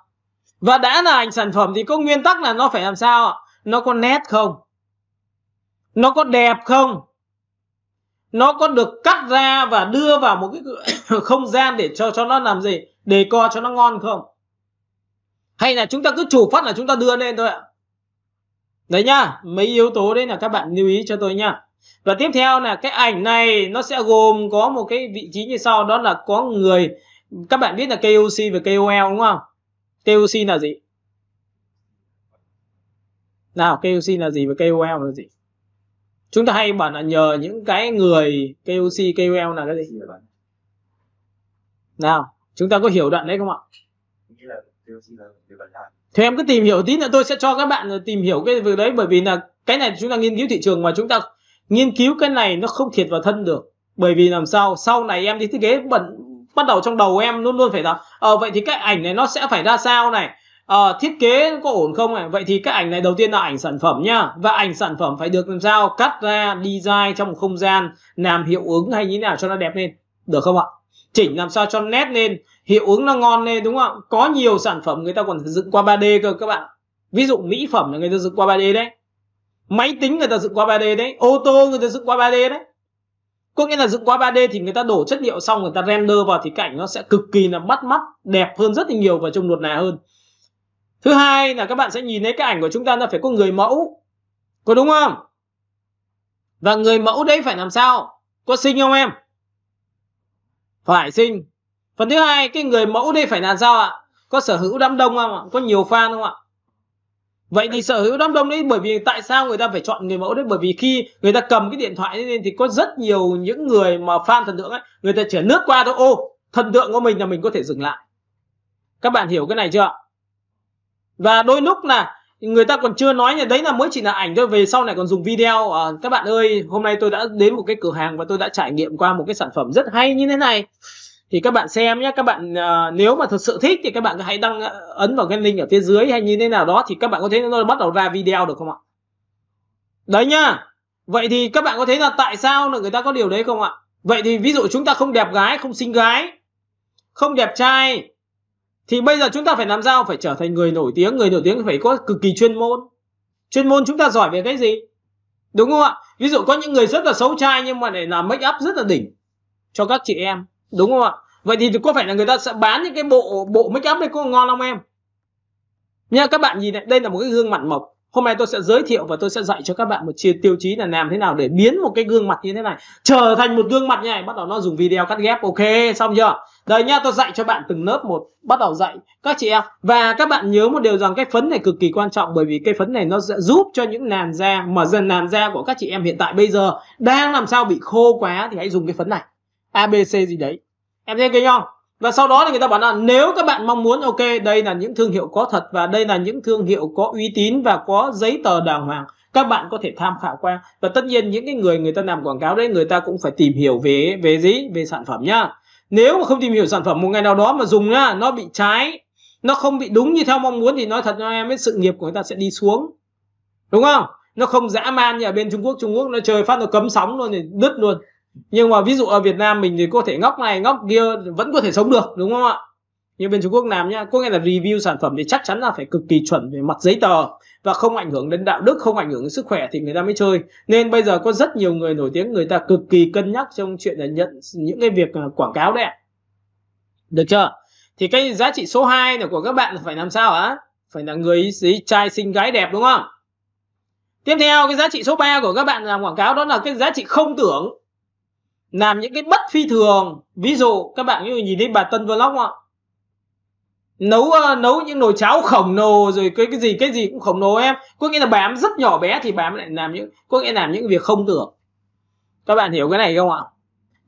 và đã là ảnh sản phẩm thì có nguyên tắc là nó phải làm sao ạ nó có nét không nó có đẹp không nó có được cắt ra và đưa vào một cái *coughs* không gian để cho cho nó làm gì để co cho nó ngon không hay là chúng ta cứ chủ phát là chúng ta đưa lên thôi ạ đấy nhá mấy yếu tố đấy là các bạn lưu ý cho tôi nhá và tiếp theo là cái ảnh này nó sẽ gồm có một cái vị trí như sau đó là có người các bạn biết là KOC và KOL đúng không KOC là gì nào KOC là gì và KOL là gì chúng ta hay bảo là nhờ những cái người KOC, KOL là cái gì nào chúng ta có hiểu đoạn đấy không ạ thì em cứ tìm hiểu tí nữa tôi sẽ cho các bạn tìm hiểu cái việc đấy bởi vì là cái này chúng ta nghiên cứu thị trường mà chúng ta nghiên cứu cái này nó không thiệt vào thân được bởi vì làm sao sau này em đi thiết kế bận bắt đầu trong đầu em luôn luôn phải là ờ vậy thì cái ảnh này nó sẽ phải ra sao này à, thiết kế có ổn không ạ? Vậy thì cái ảnh này đầu tiên là ảnh sản phẩm nhá. Và ảnh sản phẩm phải được làm sao cắt ra design trong một không gian làm hiệu ứng hay như thế nào cho nó đẹp lên. Được không ạ? Chỉnh làm sao cho nét lên, hiệu ứng nó ngon lên đúng không ạ? Có nhiều sản phẩm người ta còn dựng qua 3D cơ các bạn. Ví dụ mỹ phẩm là người ta dựng qua 3D đấy. Máy tính người ta dựng qua 3D đấy, ô tô người ta dựng qua 3D đấy. Có nghĩa là dựng qua 3D thì người ta đổ chất liệu xong người ta render vào thì cảnh nó sẽ cực kỳ là bắt mắt, đẹp hơn rất là nhiều và trông luật nà hơn thứ hai là các bạn sẽ nhìn thấy cái ảnh của chúng ta nó phải có người mẫu có đúng không và người mẫu đấy phải làm sao có sinh không em phải sinh phần thứ hai cái người mẫu đây phải làm sao ạ có sở hữu đám đông không ạ có nhiều fan không ạ vậy thì sở hữu đám đông đấy bởi vì tại sao người ta phải chọn người mẫu đấy bởi vì khi người ta cầm cái điện thoại lên thì có rất nhiều những người mà fan thần tượng ấy người ta chỉ nước qua thôi ô thần tượng của mình là mình có thể dừng lại các bạn hiểu cái này chưa và đôi lúc là người ta còn chưa nói như đấy là mới chỉ là ảnh thôi về sau này còn dùng video à, các bạn ơi hôm nay tôi đã đến một cái cửa hàng và tôi đã trải nghiệm qua một cái sản phẩm rất hay như thế này thì các bạn xem nhé các bạn à, nếu mà thật sự thích thì các bạn hãy đăng à, ấn vào cái link ở phía dưới hay như thế nào đó thì các bạn có thể nó bắt đầu ra video được không ạ đấy nhá vậy thì các bạn có thấy là tại sao là người ta có điều đấy không ạ vậy thì ví dụ chúng ta không đẹp gái không xinh gái không đẹp trai thì bây giờ chúng ta phải làm sao phải trở thành người nổi tiếng người nổi tiếng phải có cực kỳ chuyên môn chuyên môn chúng ta giỏi về cái gì đúng không ạ ví dụ có những người rất là xấu trai nhưng mà để làm make up rất là đỉnh cho các chị em đúng không ạ vậy thì có phải là người ta sẽ bán những cái bộ bộ make up đấy có ngon không em nha các bạn nhìn này đây là một cái gương mặt mộc hôm nay tôi sẽ giới thiệu và tôi sẽ dạy cho các bạn một chia tiêu chí là làm thế nào để biến một cái gương mặt như thế này trở thành một gương mặt như này bắt đầu nó dùng video cắt ghép ok xong chưa đây nhá, tôi dạy cho bạn từng lớp một, bắt đầu dạy các chị em. Và các bạn nhớ một điều rằng cái phấn này cực kỳ quan trọng bởi vì cái phấn này nó sẽ giúp cho những làn da mà dần làn da của các chị em hiện tại bây giờ đang làm sao bị khô quá thì hãy dùng cái phấn này. ABC gì đấy. Em thấy cái không? Và sau đó thì người ta bảo là nếu các bạn mong muốn ok, đây là những thương hiệu có thật và đây là những thương hiệu có uy tín và có giấy tờ đàng hoàng các bạn có thể tham khảo qua và tất nhiên những cái người người ta làm quảng cáo đấy người ta cũng phải tìm hiểu về về gì về sản phẩm nhá nếu mà không tìm hiểu sản phẩm một ngày nào đó mà dùng nhá nó bị trái nó không bị đúng như theo mong muốn thì nói thật cho em biết sự nghiệp của người ta sẽ đi xuống đúng không nó không dã man như ở bên Trung Quốc Trung Quốc nó chơi phát nó cấm sóng luôn thì đứt luôn nhưng mà ví dụ ở Việt Nam mình thì có thể ngóc này ngóc kia vẫn có thể sống được đúng không ạ nhưng bên Trung Quốc làm nhá có nghĩa là review sản phẩm thì chắc chắn là phải cực kỳ chuẩn về mặt giấy tờ và không ảnh hưởng đến đạo đức không ảnh hưởng đến sức khỏe thì người ta mới chơi nên bây giờ có rất nhiều người nổi tiếng người ta cực kỳ cân nhắc trong chuyện là nhận những cái việc à, quảng cáo đấy được chưa thì cái giá trị số 2 này của các bạn phải làm sao á phải là người ý trai xinh gái đẹp đúng không tiếp theo cái giá trị số 3 của các bạn làm quảng cáo đó là cái giá trị không tưởng làm những cái bất phi thường ví dụ các bạn như nhìn thấy bà Tân Vlog không ạ nấu uh, nấu những nồi cháo khổng lồ rồi cái cái gì cái gì cũng khổng lồ em có nghĩa là bà em rất nhỏ bé thì bà em lại làm những có nghĩa là làm những việc không tưởng các bạn hiểu cái này không ạ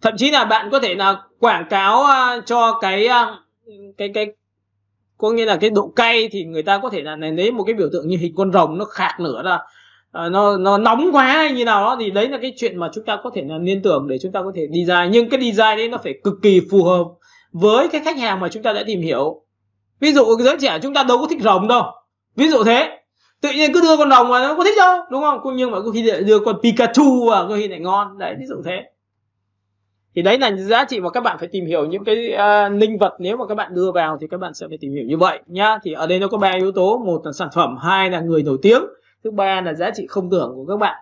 thậm chí là bạn có thể là quảng cáo uh, cho cái uh, cái cái có nghĩa là cái độ cay thì người ta có thể là lấy một cái biểu tượng như hình con rồng nó khạc nửa là uh, nó nó nóng quá hay như nào đó thì đấy là cái chuyện mà chúng ta có thể là liên tưởng để chúng ta có thể design nhưng cái design đấy nó phải cực kỳ phù hợp với cái khách hàng mà chúng ta đã tìm hiểu ví dụ giới trẻ chúng ta đâu có thích rồng đâu ví dụ thế tự nhiên cứ đưa con rồng mà nó có thích đâu đúng không nhưng mà có khi lại đưa con pikachu vào có khi lại ngon đấy ví dụ thế thì đấy là giá trị mà các bạn phải tìm hiểu những cái uh, linh vật nếu mà các bạn đưa vào thì các bạn sẽ phải tìm hiểu như vậy nhá thì ở đây nó có ba yếu tố một là sản phẩm hai là người nổi tiếng thứ ba là giá trị không tưởng của các bạn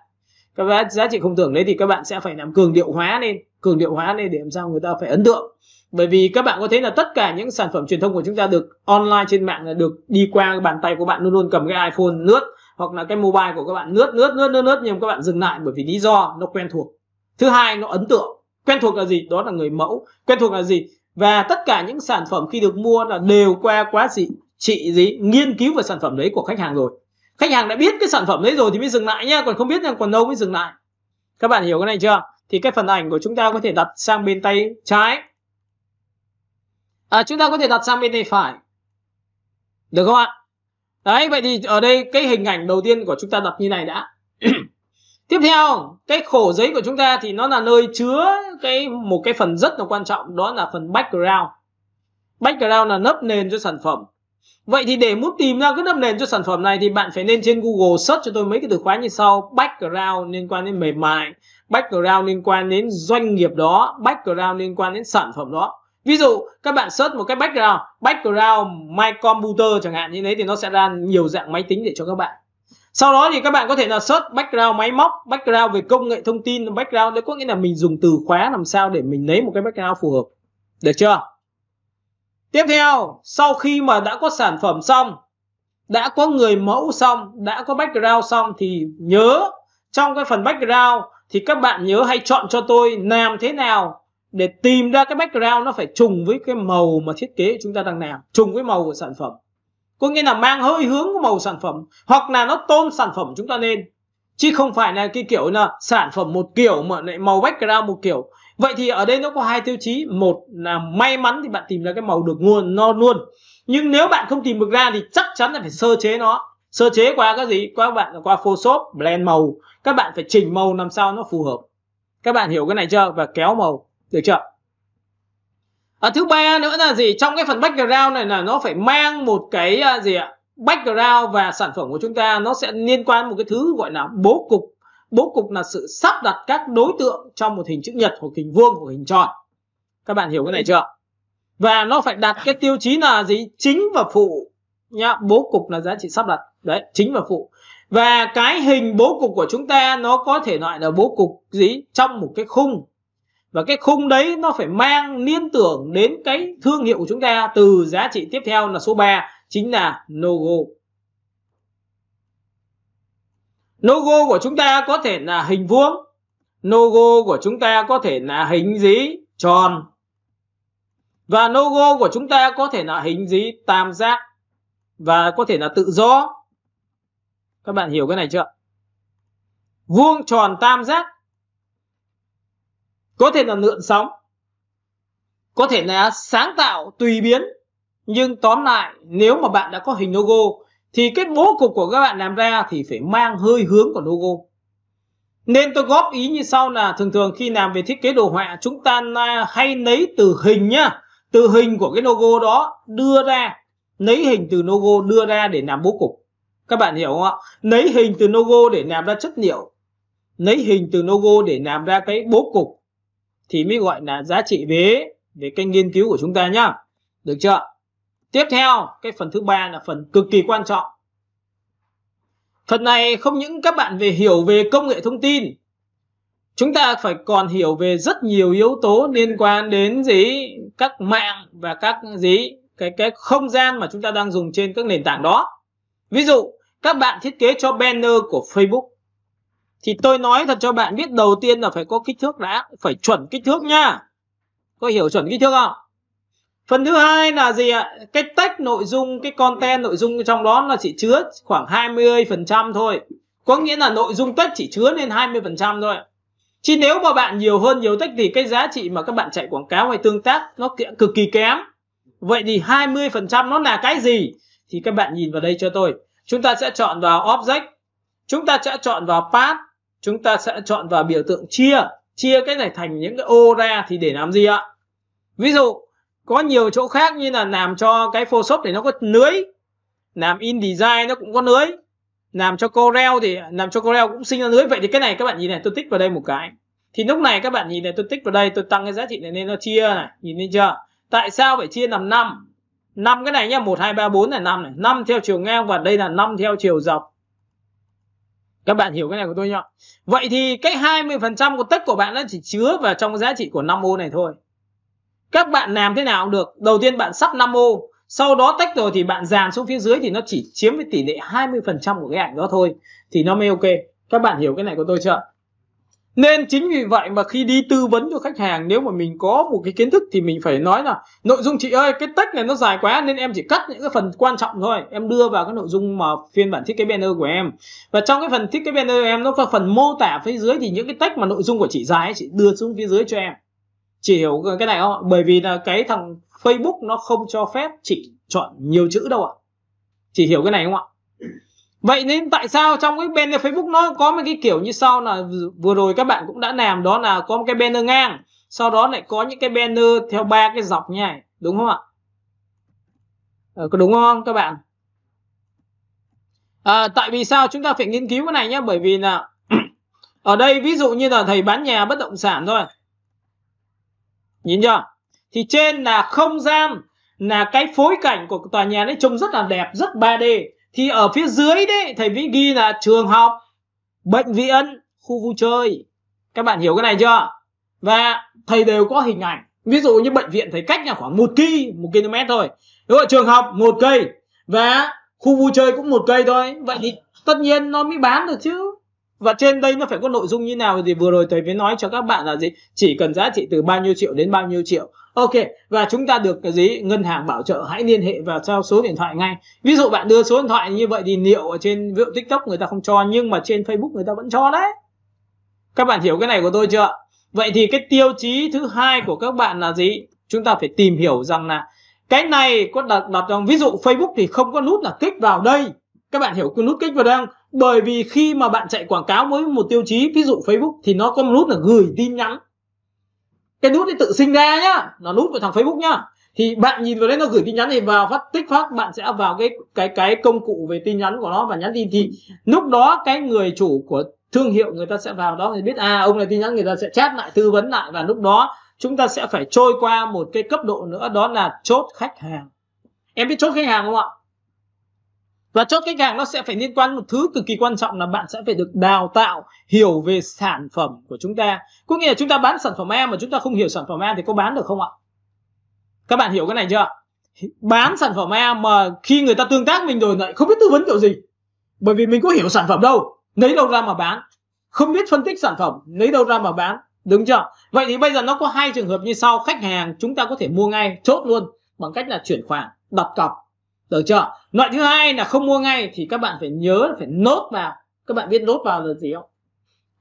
các giá trị không tưởng đấy thì các bạn sẽ phải làm cường điệu hóa lên cường điệu hóa lên để làm sao người ta phải ấn tượng bởi vì các bạn có thấy là tất cả những sản phẩm truyền thông của chúng ta được online trên mạng là được đi qua bàn tay của bạn luôn luôn cầm cái iPhone lướt hoặc là cái mobile của các bạn lướt lướt lướt lướt lướt nhưng các bạn dừng lại bởi vì lý do nó quen thuộc thứ hai nó ấn tượng quen thuộc là gì đó là người mẫu quen thuộc là gì và tất cả những sản phẩm khi được mua là đều qua quá gì chị gì nghiên cứu về sản phẩm đấy của khách hàng rồi khách hàng đã biết cái sản phẩm đấy rồi thì mới dừng lại nhá còn không biết là còn đâu mới dừng lại các bạn hiểu cái này chưa thì cái phần ảnh của chúng ta có thể đặt sang bên tay trái à, chúng ta có thể đặt sang bên tay phải được không ạ đấy vậy thì ở đây cái hình ảnh đầu tiên của chúng ta đặt như này đã *clears throat* tiếp theo cái khổ giấy của chúng ta thì nó là nơi chứa cái một cái phần rất là quan trọng đó là phần background background là nấp nền cho sản phẩm Vậy thì để muốn tìm ra cái nấp nền cho sản phẩm này thì bạn phải lên trên Google search cho tôi mấy cái từ khóa như sau Background liên quan đến mềm mại Background liên quan đến doanh nghiệp đó Background liên quan đến sản phẩm đó ví dụ các bạn search một cái background background my computer chẳng hạn như thế thì nó sẽ ra nhiều dạng máy tính để cho các bạn sau đó thì các bạn có thể là search background máy móc background về công nghệ thông tin background đấy có nghĩa là mình dùng từ khóa làm sao để mình lấy một cái background phù hợp được chưa tiếp theo sau khi mà đã có sản phẩm xong đã có người mẫu xong đã có background xong thì nhớ trong cái phần background thì các bạn nhớ hay chọn cho tôi làm thế nào để tìm ra cái background nó phải trùng với cái màu mà thiết kế chúng ta đang làm trùng với màu của sản phẩm có nghĩa là mang hơi hướng của màu sản phẩm hoặc là nó tôn sản phẩm chúng ta lên chứ không phải là cái kiểu là sản phẩm một kiểu mà lại màu background một kiểu vậy thì ở đây nó có hai tiêu chí một là may mắn thì bạn tìm ra cái màu được nguồn nó luôn nhưng nếu bạn không tìm được ra thì chắc chắn là phải sơ chế nó sơ chế qua cái gì qua các bạn qua photoshop blend màu các bạn phải chỉnh màu làm sao nó phù hợp các bạn hiểu cái này chưa và kéo màu được chưa à, thứ ba nữa là gì trong cái phần background này là nó phải mang một cái à, gì ạ background và sản phẩm của chúng ta nó sẽ liên quan một cái thứ gọi là bố cục bố cục là sự sắp đặt các đối tượng trong một hình chữ nhật hoặc hình vuông hoặc hình tròn các bạn hiểu cái này chưa và nó phải đặt cái tiêu chí là gì chính và phụ nhá bố cục là giá trị sắp đặt đấy chính và phụ và cái hình bố cục của chúng ta nó có thể loại là bố cục gì trong một cái khung và cái khung đấy nó phải mang liên tưởng đến cái thương hiệu của chúng ta từ giá trị tiếp theo là số 3 chính là logo logo của chúng ta có thể là hình vuông logo của chúng ta có thể là hình gì tròn và logo của chúng ta có thể là hình gì tam giác và có thể là tự do các bạn hiểu cái này chưa vuông tròn tam giác có thể là lượn sóng có thể là sáng tạo tùy biến nhưng tóm lại nếu mà bạn đã có hình logo thì cái bố cục của các bạn làm ra thì phải mang hơi hướng của logo nên tôi góp ý như sau là thường thường khi làm về thiết kế đồ họa chúng ta hay lấy từ hình nhá từ hình của cái logo đó đưa ra lấy hình từ logo đưa ra để làm bố cục các bạn hiểu không ạ lấy hình từ logo để làm ra chất liệu lấy hình từ logo để làm ra cái bố cục thì mới gọi là giá trị về về cái nghiên cứu của chúng ta nhá được chưa tiếp theo cái phần thứ ba là phần cực kỳ quan trọng phần này không những các bạn về hiểu về công nghệ thông tin chúng ta phải còn hiểu về rất nhiều yếu tố liên quan đến gì các mạng và các gì cái cái không gian mà chúng ta đang dùng trên các nền tảng đó ví dụ các bạn thiết kế cho banner của Facebook thì tôi nói thật cho bạn biết đầu tiên là phải có kích thước đã phải chuẩn kích thước nha có hiểu chuẩn kích thước không phần thứ hai là gì ạ cái tách nội dung cái content nội dung trong đó là chỉ chứa khoảng 20 phần trăm thôi có nghĩa là nội dung tách chỉ chứa lên 20 phần trăm thôi chứ nếu mà bạn nhiều hơn nhiều tách thì cái giá trị mà các bạn chạy quảng cáo hay tương tác nó cực kỳ kém vậy thì 20 phần trăm nó là cái gì thì các bạn nhìn vào đây cho tôi chúng ta sẽ chọn vào object chúng ta sẽ chọn vào path chúng ta sẽ chọn vào biểu tượng chia chia cái này thành những cái ô ra thì để làm gì ạ ví dụ có nhiều chỗ khác như là làm cho cái photoshop thì nó có lưới làm InDesign nó cũng có lưới làm cho Corel thì làm cho Corel cũng sinh ra lưới vậy thì cái này các bạn nhìn này tôi tích vào đây một cái thì lúc này các bạn nhìn này tôi tích vào đây tôi tăng cái giá trị này nên nó chia này nhìn thấy chưa tại sao phải chia làm năm năm cái này nhá một hai ba bốn là năm này năm theo chiều ngang và đây là năm theo chiều dọc các bạn hiểu cái này của tôi nhá vậy thì cái 20% của tất của bạn nó chỉ chứa vào trong giá trị của 5 ô này thôi các bạn làm thế nào cũng được đầu tiên bạn sắp 5 ô sau đó tách rồi thì bạn dàn xuống phía dưới thì nó chỉ chiếm với tỷ lệ 20% của cái ảnh đó thôi thì nó mới ok các bạn hiểu cái này của tôi chưa nên chính vì vậy mà khi đi tư vấn cho khách hàng nếu mà mình có một cái kiến thức thì mình phải nói là nội dung chị ơi cái text này nó dài quá nên em chỉ cắt những cái phần quan trọng thôi em đưa vào cái nội dung mà phiên bản thiết kế banner của em và trong cái phần thiết kế banner của em nó có phần mô tả phía dưới thì những cái text mà nội dung của chị dài ấy, chị đưa xuống phía dưới cho em chị hiểu cái này không bởi vì là cái thằng Facebook nó không cho phép chị chọn nhiều chữ đâu ạ à. chị hiểu cái này không ạ vậy nên tại sao trong cái banner Facebook nó có một cái kiểu như sau là vừa rồi các bạn cũng đã làm đó là có một cái banner ngang sau đó lại có những cái banner theo ba cái dọc như đúng không ạ ờ, có đúng không các bạn à, tại vì sao chúng ta phải nghiên cứu cái này nhé bởi vì là *clears throat* ở đây ví dụ như là thầy bán nhà bất động sản thôi nhìn chưa thì trên là không gian là cái phối cảnh của tòa nhà đấy trông rất là đẹp rất 3D thì ở phía dưới đấy thầy Vĩnh ghi là trường học bệnh viện khu vui chơi các bạn hiểu cái này chưa và thầy đều có hình ảnh ví dụ như bệnh viện thầy cách là khoảng một cây một km thôi đúng rồi trường học một cây và khu vui chơi cũng một cây thôi vậy thì tất nhiên nó mới bán được chứ và trên đây nó phải có nội dung như nào thì vừa rồi thầy mới nói cho các bạn là gì chỉ cần giá trị từ bao nhiêu triệu đến bao nhiêu triệu Ok và chúng ta được cái gì ngân hàng bảo trợ hãy liên hệ vào trao số điện thoại ngay ví dụ bạn đưa số điện thoại như vậy thì liệu ở trên ví dụ tiktok người ta không cho nhưng mà trên facebook người ta vẫn cho đấy các bạn hiểu cái này của tôi chưa vậy thì cái tiêu chí thứ hai của các bạn là gì chúng ta phải tìm hiểu rằng là cái này có đặt đặt trong ví dụ facebook thì không có nút là kích vào đây các bạn hiểu cái nút kích vào đây không bởi vì khi mà bạn chạy quảng cáo với một tiêu chí ví dụ facebook thì nó có một nút là gửi tin nhắn cái nút ấy tự sinh ra nhá là nút của thằng facebook nhá thì bạn nhìn vào đấy nó gửi tin nhắn thì vào phát tích phát bạn sẽ vào cái cái cái công cụ về tin nhắn của nó và nhắn tin thì lúc đó cái người chủ của thương hiệu người ta sẽ vào đó người biết à ông này tin nhắn người ta sẽ chat lại tư vấn lại và lúc đó chúng ta sẽ phải trôi qua một cái cấp độ nữa đó là chốt khách hàng em biết chốt khách hàng không ạ và chốt khách hàng nó sẽ phải liên quan một thứ cực kỳ quan trọng là bạn sẽ phải được đào tạo hiểu về sản phẩm của chúng ta có nghĩa là chúng ta bán sản phẩm em mà chúng ta không hiểu sản phẩm em thì có bán được không ạ các bạn hiểu cái này chưa bán sản phẩm em mà khi người ta tương tác mình rồi lại không biết tư vấn kiểu gì bởi vì mình có hiểu sản phẩm đâu lấy đâu ra mà bán không biết phân tích sản phẩm lấy đâu ra mà bán đúng chưa vậy thì bây giờ nó có hai trường hợp như sau khách hàng chúng ta có thể mua ngay chốt luôn bằng cách là chuyển khoản đặt cọc được chưa loại thứ hai là không mua ngay thì các bạn phải nhớ là phải nốt vào các bạn biết nốt vào là gì không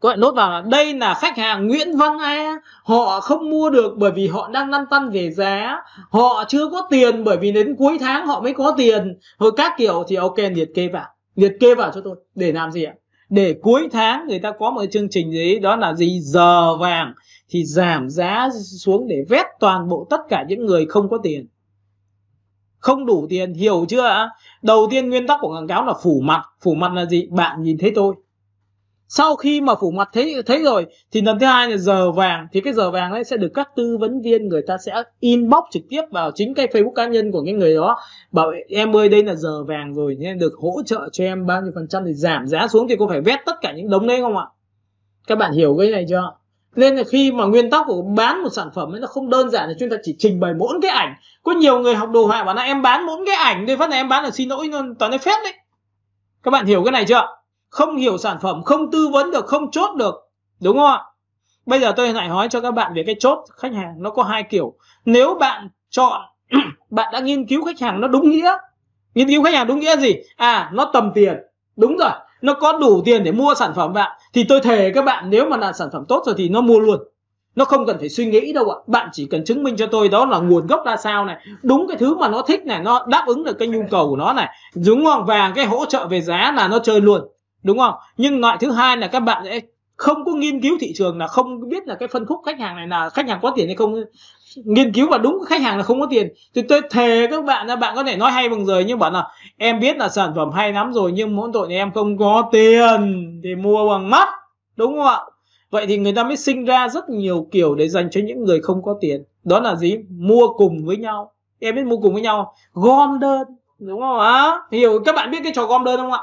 các bạn nốt vào là đây là khách hàng Nguyễn Văn A họ không mua được bởi vì họ đang lăn tăn về giá họ chưa có tiền bởi vì đến cuối tháng họ mới có tiền rồi các kiểu thì ok liệt kê vào liệt kê vào cho tôi để làm gì ạ để cuối tháng người ta có một chương trình gì đó là gì giờ vàng thì giảm giá xuống để vét toàn bộ tất cả những người không có tiền không đủ tiền hiểu chưa ạ đầu tiên nguyên tắc của quảng cáo là phủ mặt phủ mặt là gì bạn nhìn thấy tôi sau khi mà phủ mặt thấy thấy rồi thì lần thứ hai là giờ vàng thì cái giờ vàng ấy sẽ được các tư vấn viên người ta sẽ inbox trực tiếp vào chính cái facebook cá nhân của cái người đó bảo em ơi đây là giờ vàng rồi nên được hỗ trợ cho em bao nhiêu phần trăm thì giảm giá xuống thì cô phải vét tất cả những đống đấy không ạ các bạn hiểu cái này chưa nên là khi mà nguyên tắc của bán một sản phẩm ấy nó không đơn giản là chúng ta chỉ trình bày mỗi cái ảnh có nhiều người học đồ họa bảo là em bán mỗi cái ảnh đi phát là em bán là xin lỗi nó toàn phép đấy các bạn hiểu cái này chưa không hiểu sản phẩm không tư vấn được không chốt được đúng không ạ bây giờ tôi lại nói cho các bạn về cái chốt khách hàng nó có hai kiểu nếu bạn chọn *clears throat* bạn đã nghiên cứu khách hàng nó đúng nghĩa nghiên cứu khách hàng đúng nghĩa gì à nó tầm tiền đúng rồi nó có đủ tiền để mua sản phẩm bạn thì tôi thề các bạn nếu mà là sản phẩm tốt rồi thì nó mua luôn nó không cần phải suy nghĩ đâu ạ bạn chỉ cần chứng minh cho tôi đó là nguồn gốc ra sao này đúng cái thứ mà nó thích này nó đáp ứng được cái nhu cầu của nó này đúng không và cái hỗ trợ về giá là nó chơi luôn đúng không nhưng loại thứ hai là các bạn sẽ không có nghiên cứu thị trường là không biết là cái phân khúc khách hàng này là khách hàng có tiền hay không nghiên cứu và đúng khách hàng là không có tiền thì tôi thề các bạn là bạn có thể nói hay bằng rồi nhưng bảo là em biết là sản phẩm hay lắm rồi nhưng mỗi tội là em không có tiền để mua bằng mắt đúng không ạ vậy thì người ta mới sinh ra rất nhiều kiểu để dành cho những người không có tiền đó là gì mua cùng với nhau em biết mua cùng với nhau gom đơn đúng không ạ hiểu các bạn biết cái trò gom đơn không ạ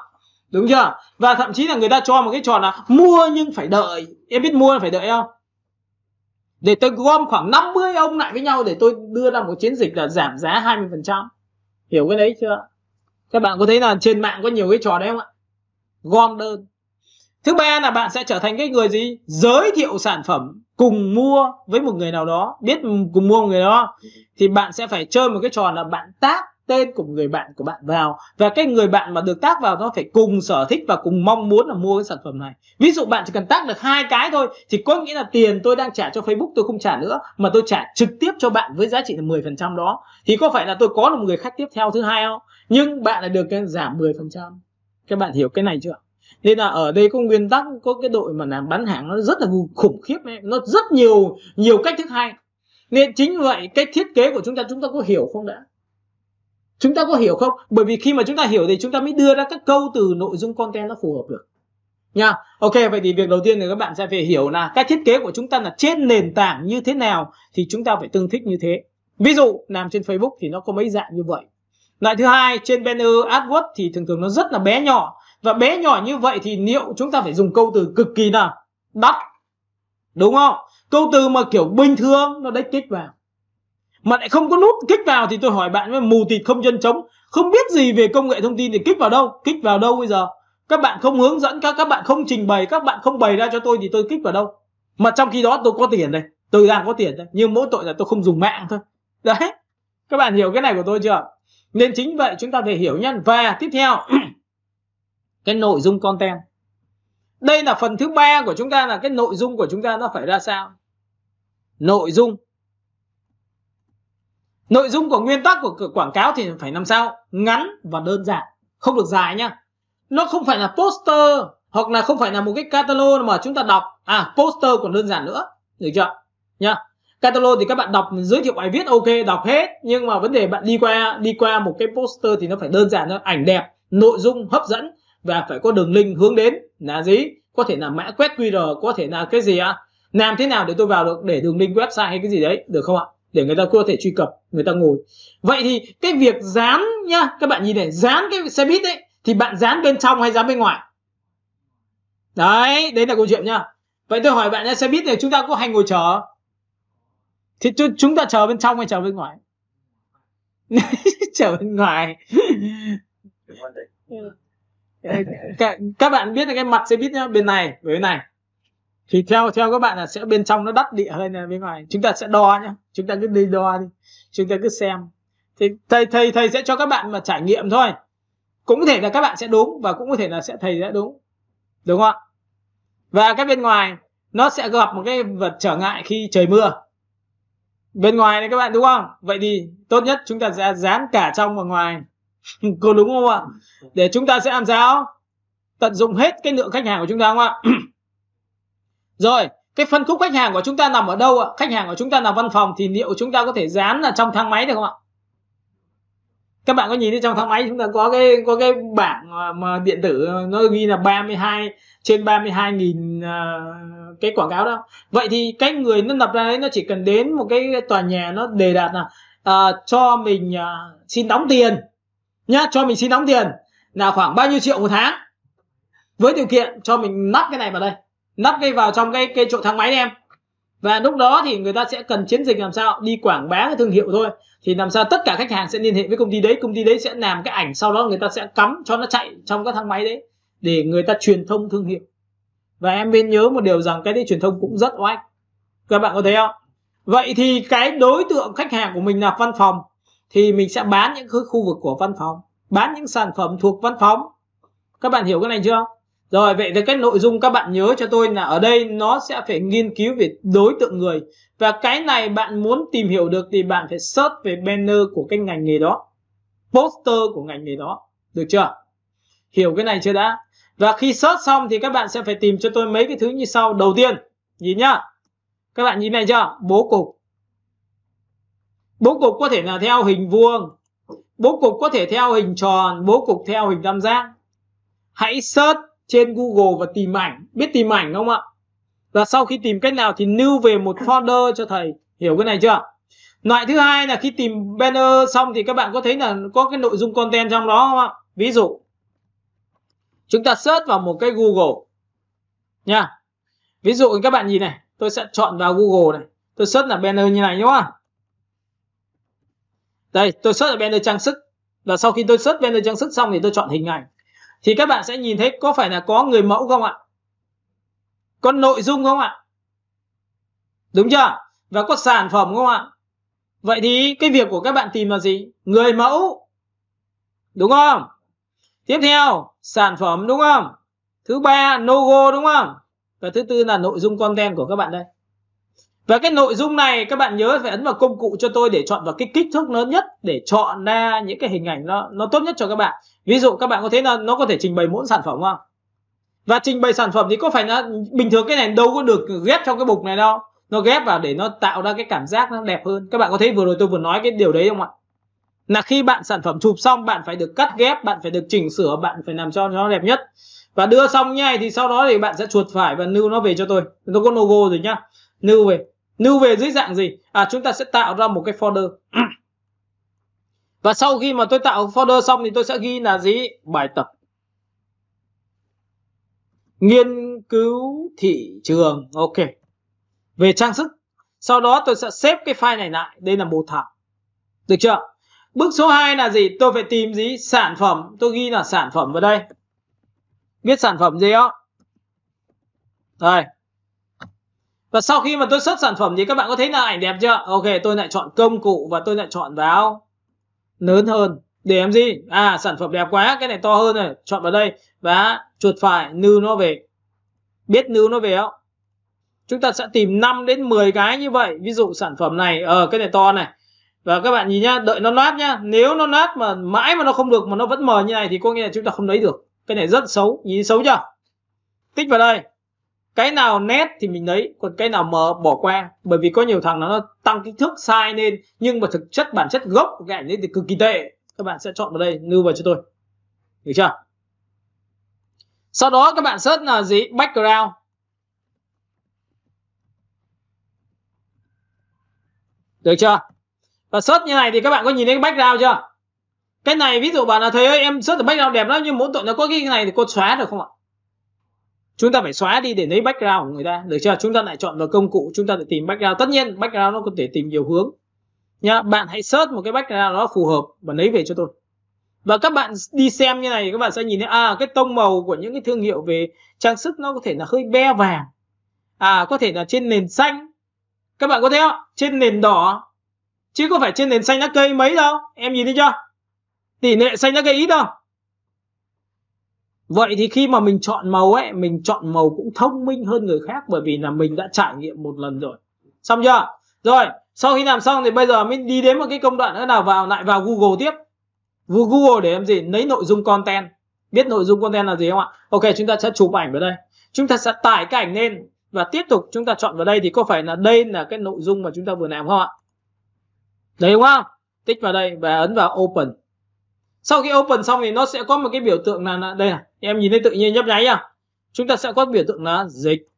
đúng chưa và thậm chí là người ta cho một cái trò là mua nhưng phải đợi em biết mua phải đợi không để tôi gom khoảng 50 ông lại với nhau để tôi đưa ra một chiến dịch là giảm giá 20% hiểu cái đấy chưa các bạn có thấy là trên mạng có nhiều cái trò đấy không ạ gom đơn thứ ba là bạn sẽ trở thành cái người gì giới thiệu sản phẩm cùng mua với một người nào đó biết cùng mua một người đó thì bạn sẽ phải chơi một cái trò là bạn tác tên của người bạn của bạn vào và cái người bạn mà được tác vào nó phải cùng sở thích và cùng mong muốn là mua cái sản phẩm này ví dụ bạn chỉ cần tác được hai cái thôi thì có nghĩa là tiền tôi đang trả cho facebook tôi không trả nữa mà tôi trả trực tiếp cho bạn với giá trị là 10% đó thì có phải là tôi có được một người khách tiếp theo thứ hai không nhưng bạn lại được cái giảm 10% các bạn hiểu cái này chưa nên là ở đây có nguyên tắc có cái đội mà làm bán hàng nó rất là khủng khiếp ấy. nó rất nhiều nhiều cách thức hay nên chính vậy cái thiết kế của chúng ta chúng ta có hiểu không đã chúng ta có hiểu không bởi vì khi mà chúng ta hiểu thì chúng ta mới đưa ra các câu từ nội dung content nó phù hợp được nha ok vậy thì việc đầu tiên thì các bạn sẽ phải hiểu là cái thiết kế của chúng ta là trên nền tảng như thế nào thì chúng ta phải tương thích như thế ví dụ làm trên facebook thì nó có mấy dạng như vậy loại thứ hai trên banner adwords thì thường thường nó rất là bé nhỏ và bé nhỏ như vậy thì liệu chúng ta phải dùng câu từ cực kỳ nào đắt đúng không câu từ mà kiểu bình thường nó đích kích vào mà lại không có nút kích vào thì tôi hỏi bạn với mù tịt không chân trống không biết gì về công nghệ thông tin thì kích vào đâu kích vào đâu bây giờ các bạn không hướng dẫn các các bạn không trình bày các bạn không bày ra cho tôi thì tôi kích vào đâu mà trong khi đó tôi có tiền đây tôi đang có tiền đây nhưng mỗi tội là tôi không dùng mạng thôi đấy các bạn hiểu cái này của tôi chưa nên chính vậy chúng ta phải hiểu nhá và tiếp theo *clears throat* cái nội dung content đây là phần thứ ba của chúng ta là cái nội dung của chúng ta nó phải ra sao nội dung nội dung của nguyên tắc của quảng cáo thì phải làm sao ngắn và đơn giản không được dài nhá nó không phải là poster hoặc là không phải là một cái catalog mà chúng ta đọc à poster còn đơn giản nữa được chưa nhá catalog thì các bạn đọc giới thiệu bài viết ok đọc hết nhưng mà vấn đề bạn đi qua đi qua một cái poster thì nó phải đơn giản thôi ảnh đẹp nội dung hấp dẫn và phải có đường link hướng đến là gì có thể là mã quét qr có thể là cái gì ạ à? làm thế nào để tôi vào được để đường link website hay cái gì đấy được không ạ để người ta có thể truy cập người ta ngồi vậy thì cái việc dán nhá các bạn nhìn này dán cái xe buýt ấy thì bạn dán bên trong hay dán bên ngoài đấy đấy là câu chuyện nhá vậy tôi hỏi bạn nhá xe buýt này chúng ta có hay ngồi chờ thì chúng ta chờ bên trong hay chờ bên ngoài *laughs* chờ bên ngoài các, các bạn biết là cái mặt xe buýt nhá bên này với bên này thì theo theo các bạn là sẽ bên trong nó đắt địa hơn là bên ngoài chúng ta sẽ đo nhá chúng ta cứ đi đo đi chúng ta cứ xem thì thầy thầy thầy sẽ cho các bạn mà trải nghiệm thôi cũng có thể là các bạn sẽ đúng và cũng có thể là sẽ thầy sẽ đúng đúng không ạ và cái bên ngoài nó sẽ gặp một cái vật trở ngại khi trời mưa bên ngoài này các bạn đúng không vậy thì tốt nhất chúng ta sẽ dán cả trong và ngoài *laughs* cô đúng không ạ để chúng ta sẽ làm sao tận dụng hết cái lượng khách hàng của chúng ta không ạ rồi cái phân khúc khách hàng của chúng ta nằm ở đâu ạ khách hàng của chúng ta là văn phòng thì liệu chúng ta có thể dán là trong thang máy được không ạ các bạn có nhìn thấy trong thang máy chúng ta có cái có cái bảng à, mà điện tử nó ghi là 32 trên 32 nghìn à, cái quảng cáo đó vậy thì cái người nó lập ra đấy nó chỉ cần đến một cái tòa nhà nó đề đạt là uh, cho mình uh, xin đóng tiền nhá cho mình xin đóng tiền là khoảng bao nhiêu triệu một tháng với điều kiện cho mình lắp cái này vào đây lắp cây vào trong cái cái chỗ thang máy em và lúc đó thì người ta sẽ cần chiến dịch làm sao đi quảng bá cái thương hiệu thôi thì làm sao tất cả khách hàng sẽ liên hệ với công ty đấy công ty đấy sẽ làm cái ảnh sau đó người ta sẽ cắm cho nó chạy trong các thang máy đấy để người ta truyền thông thương hiệu và em nên nhớ một điều rằng cái đấy truyền thông cũng rất oách các bạn có thấy không vậy thì cái đối tượng khách hàng của mình là văn phòng thì mình sẽ bán những khu vực của văn phòng bán những sản phẩm thuộc văn phòng các bạn hiểu cái này chưa rồi vậy thì cái nội dung các bạn nhớ cho tôi là ở đây nó sẽ phải nghiên cứu về đối tượng người và cái này bạn muốn tìm hiểu được thì bạn phải search về banner của cái ngành nghề đó, poster của ngành nghề đó, được chưa? Hiểu cái này chưa đã? Và khi search xong thì các bạn sẽ phải tìm cho tôi mấy cái thứ như sau. Đầu tiên, nhìn nhá. Các bạn nhìn này chưa? Bố cục. Bố cục có thể là theo hình vuông, bố cục có thể theo hình tròn, bố cục theo hình tam giác. Hãy search trên Google và tìm ảnh biết tìm ảnh không ạ và sau khi tìm cách nào thì lưu về một folder cho thầy hiểu cái này chưa loại thứ hai là khi tìm banner xong thì các bạn có thấy là có cái nội dung content trong đó không ạ ví dụ chúng ta search vào một cái Google nha ví dụ các bạn nhìn này tôi sẽ chọn vào Google này tôi search là banner như này đúng không đây tôi search là banner trang sức là sau khi tôi search banner trang sức xong thì tôi chọn hình ảnh thì các bạn sẽ nhìn thấy có phải là có người mẫu không ạ? Có nội dung không ạ? Đúng chưa? Và có sản phẩm không ạ? Vậy thì cái việc của các bạn tìm là gì? Người mẫu. Đúng không? Tiếp theo, sản phẩm đúng không? Thứ ba, logo đúng không? Và thứ tư là nội dung content của các bạn đây. Và cái nội dung này các bạn nhớ phải ấn vào công cụ cho tôi để chọn vào cái kích thước lớn nhất để chọn ra những cái hình ảnh nó nó tốt nhất cho các bạn ví dụ các bạn có thấy là nó có thể trình bày mỗi sản phẩm không và trình bày sản phẩm thì có phải là bình thường cái này đâu có được ghép trong cái bục này đâu nó ghép vào để nó tạo ra cái cảm giác nó đẹp hơn các bạn có thấy vừa rồi tôi vừa nói cái điều đấy không ạ là khi bạn sản phẩm chụp xong bạn phải được cắt ghép bạn phải được chỉnh sửa bạn phải làm cho nó đẹp nhất và đưa xong như này thì sau đó thì bạn sẽ chuột phải và lưu nó về cho tôi tôi có logo rồi nhá lưu về lưu về dưới dạng gì à chúng ta sẽ tạo ra một cái folder *clears throat* Và sau khi mà tôi tạo folder xong thì tôi sẽ ghi là gì? Bài tập nghiên cứu thị trường. Ok. Về trang sức. Sau đó tôi sẽ xếp cái file này lại. Đây là một thảm. Được chưa? Bước số 2 là gì? Tôi phải tìm gì? Sản phẩm. Tôi ghi là sản phẩm vào đây. Biết sản phẩm gì không? Đây. Và sau khi mà tôi xuất sản phẩm thì các bạn có thấy là ảnh đẹp chưa? Ok, tôi lại chọn công cụ và tôi lại chọn vào lớn hơn để làm gì à sản phẩm đẹp quá cái này to hơn này chọn vào đây và chuột phải nư nó về biết nư nó về không chúng ta sẽ tìm 5 đến 10 cái như vậy ví dụ sản phẩm này ở ờ, cái này to này và các bạn nhìn nhá đợi nó nát nhá nếu nó nát mà mãi mà nó không được mà nó vẫn mờ như này thì có nghĩa là chúng ta không lấy được cái này rất xấu nhìn xấu chưa tích vào đây cái nào nét thì mình lấy còn cái nào mờ bỏ qua bởi vì có nhiều thằng nó tăng kích thước sai lên nhưng mà thực chất bản chất gốc của cái ảnh đấy thì cực kỳ tệ các bạn sẽ chọn vào đây lưu vào cho tôi được chưa sau đó các bạn search là gì background được chưa và search như này thì các bạn có nhìn thấy cái background chưa cái này ví dụ bạn là thấy ơi, em search được background đẹp lắm nhưng muốn tội nó có cái này thì cô xóa được không ạ chúng ta phải xóa đi để lấy background của người ta được chưa chúng ta lại chọn vào công cụ chúng ta lại tìm background tất nhiên background nó có thể tìm nhiều hướng nha bạn hãy search một cái background nó phù hợp và lấy về cho tôi và các bạn đi xem như này các bạn sẽ nhìn thấy à cái tông màu của những cái thương hiệu về trang sức nó có thể là hơi be vàng à có thể là trên nền xanh các bạn có thấy không trên nền đỏ chứ có phải trên nền xanh lá cây mấy đâu em nhìn thấy chưa tỷ lệ xanh lá cây ít đâu vậy thì khi mà mình chọn màu ấy mình chọn màu cũng thông minh hơn người khác bởi vì là mình đã trải nghiệm một lần rồi xong chưa rồi sau khi làm xong thì bây giờ mình đi đến một cái công đoạn nữa là vào lại vào google tiếp vào google để làm gì lấy nội dung content biết nội dung content là gì không ạ ok chúng ta sẽ chụp ảnh vào đây chúng ta sẽ tải cái ảnh lên và tiếp tục chúng ta chọn vào đây thì có phải là đây là cái nội dung mà chúng ta vừa làm không ạ đấy đúng không tích vào đây và ấn vào open sau khi open xong thì nó sẽ có một cái biểu tượng là, là đây này em nhìn thấy tự nhiên nhấp nháy nhá chúng ta sẽ có biểu tượng là dịch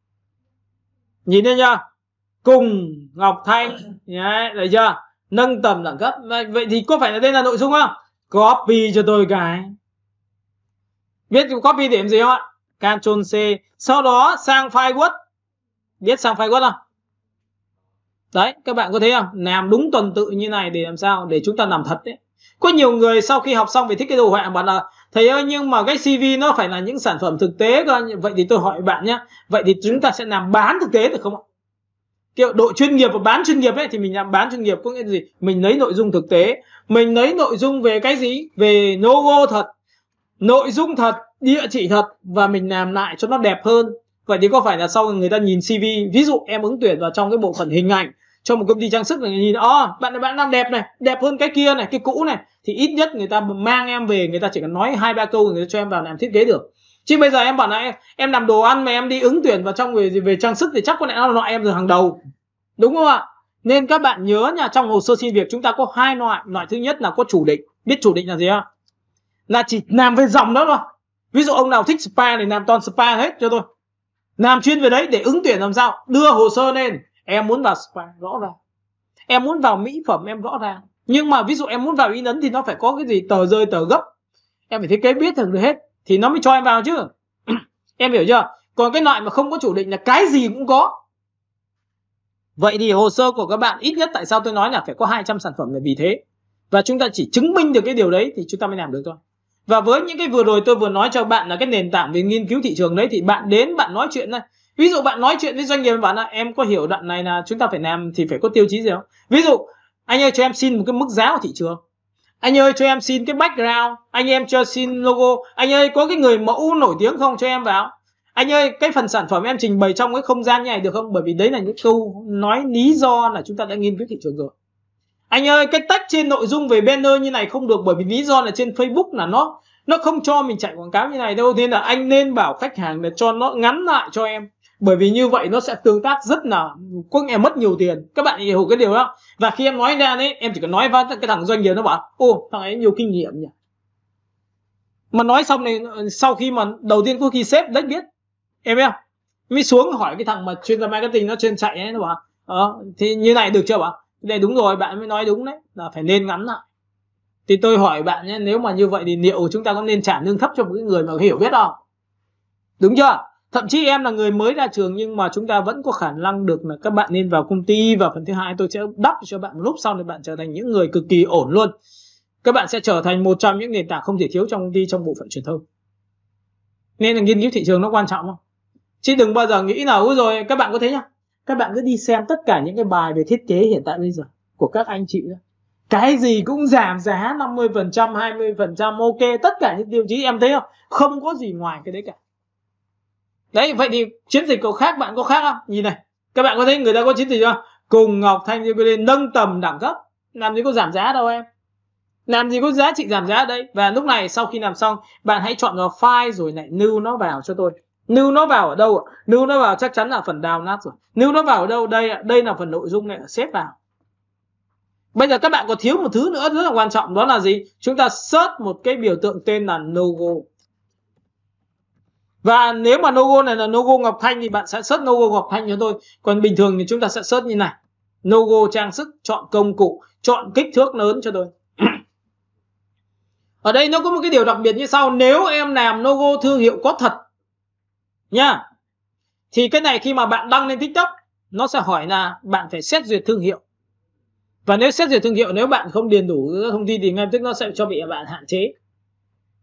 nhìn thấy nhá cùng ngọc thanh đấy được chưa nâng tầm đẳng cấp vậy thì có phải là đây là nội dung không copy cho tôi cái biết copy điểm gì không ạ Ctrl C sau đó sang file Word biết sang file Word không đấy các bạn có thấy không làm đúng tuần tự như này để làm sao để chúng ta làm thật đấy có nhiều người sau khi học xong về thiết kế đồ họa bảo là thầy ơi nhưng mà cái CV nó phải là những sản phẩm thực tế cơ vậy thì tôi hỏi bạn nhé vậy thì chúng ta sẽ làm bán thực tế được không ạ kiểu độ chuyên nghiệp và bán chuyên nghiệp ấy thì mình làm bán chuyên nghiệp có nghĩa gì mình lấy nội dung thực tế mình lấy nội dung về cái gì về logo thật nội dung thật địa chỉ thật và mình làm lại cho nó đẹp hơn vậy thì có phải là sau người ta nhìn cv ví dụ em ứng tuyển vào trong cái bộ phận hình ảnh cho một công ty trang sức này nhìn ó ờ, oh, bạn bạn làm đẹp này đẹp hơn cái kia này cái cũ này thì ít nhất người ta mang em về người ta chỉ cần nói hai ba câu người ta cho em vào làm thiết kế được chứ bây giờ em bảo là em làm đồ ăn mà em đi ứng tuyển vào trong về về trang sức thì chắc có lẽ nó loại em rồi hàng đầu đúng không ạ nên các bạn nhớ nha trong hồ sơ xin việc chúng ta có hai loại loại thứ nhất là có chủ định biết chủ định là gì không là chỉ làm về dòng đó thôi ví dụ ông nào thích spa thì làm toàn spa hết cho tôi làm chuyên về đấy để ứng tuyển làm sao đưa hồ sơ lên em muốn vào spa rõ ràng em muốn vào mỹ phẩm em rõ ràng nhưng mà ví dụ em muốn vào in ấn thì nó phải có cái gì tờ rơi tờ gấp em phải thiết kế biết được hết thì nó mới cho em vào chứ *clears throat* em hiểu chưa còn cái loại mà không có chủ định là cái gì cũng có vậy thì hồ sơ của các bạn ít nhất tại sao tôi nói là phải có 200 sản phẩm là vì thế và chúng ta chỉ chứng minh được cái điều đấy thì chúng ta mới làm được thôi và với những cái vừa rồi tôi vừa nói cho bạn là cái nền tảng về nghiên cứu thị trường đấy thì bạn đến bạn nói chuyện này ví dụ bạn nói chuyện với doanh nghiệp bạn là em có hiểu đoạn này là chúng ta phải làm thì phải có tiêu chí gì không ví dụ anh ơi cho em xin một cái mức giá của thị trường anh ơi cho em xin cái background anh em cho xin logo anh ơi có cái người mẫu nổi tiếng không cho em vào anh ơi cái phần sản phẩm em trình bày trong cái không gian như này được không bởi vì đấy là những câu nói lý do là chúng ta đã nghiên cứu thị trường rồi anh ơi cái tách trên nội dung về banner như này không được bởi vì lý do là trên facebook là nó nó không cho mình chạy quảng cáo như này đâu nên là anh nên bảo khách hàng là cho nó ngắn lại cho em bởi vì như vậy nó sẽ tương tác rất là có nghĩa mất nhiều tiền các bạn hiểu cái điều đó và khi em nói ra đấy em chỉ cần nói với cái thằng doanh nghiệp nó bảo ô thằng ấy nhiều kinh nghiệm nhỉ mà nói xong này sau khi mà đầu tiên có khi sếp đấy biết em biết không mới xuống hỏi cái thằng mà chuyên gia marketing nó trên chạy ấy nó bảo ờ, thì như này được chưa bảo đây đúng rồi bạn mới nói đúng đấy là phải nên ngắn lại thì tôi hỏi bạn nhé nếu mà như vậy thì liệu chúng ta có nên trả lương thấp cho một cái người mà hiểu biết không đúng chưa thậm chí em là người mới ra trường nhưng mà chúng ta vẫn có khả năng được là các bạn nên vào công ty và phần thứ hai tôi sẽ đắp cho bạn một lúc sau thì bạn trở thành những người cực kỳ ổn luôn các bạn sẽ trở thành một trong những nền tảng không thể thiếu trong công ty trong bộ phận truyền thông nên là nghiên cứu thị trường nó quan trọng không chứ đừng bao giờ nghĩ là rồi các bạn có thế nhá các bạn cứ đi xem tất cả những cái bài về thiết kế hiện tại bây giờ của các anh chị đó. cái gì cũng giảm giá 50% 20% ok tất cả những tiêu chí em thấy không không có gì ngoài cái đấy cả đấy vậy thì chiến dịch cậu khác bạn có khác không nhìn này các bạn có thấy người ta có chiến dịch không cùng ngọc thanh jbd nâng tầm đẳng cấp làm gì có giảm giá đâu em làm gì có giá trị giảm giá đấy và lúc này sau khi làm xong bạn hãy chọn vào file rồi lại lưu nó vào cho tôi lưu nó vào ở đâu ạ lưu nó vào chắc chắn là phần đào nát rồi lưu nó vào ở đâu đây ạ? đây là phần nội dung này xếp vào bây giờ các bạn có thiếu một thứ nữa rất là quan trọng đó là gì chúng ta search một cái biểu tượng tên là logo và nếu mà logo này là logo ngọc thanh thì bạn sẽ xuất logo ngọc thanh cho tôi còn bình thường thì chúng ta sẽ xuất như này logo trang sức chọn công cụ chọn kích thước lớn cho tôi ở đây nó có một cái điều đặc biệt như sau nếu em làm logo thương hiệu có thật nha thì cái này khi mà bạn đăng lên tiktok nó sẽ hỏi là bạn phải xét duyệt thương hiệu và nếu xét duyệt thương hiệu nếu bạn không điền đủ thông tin thì ngay tức nó sẽ cho bị bạn hạn chế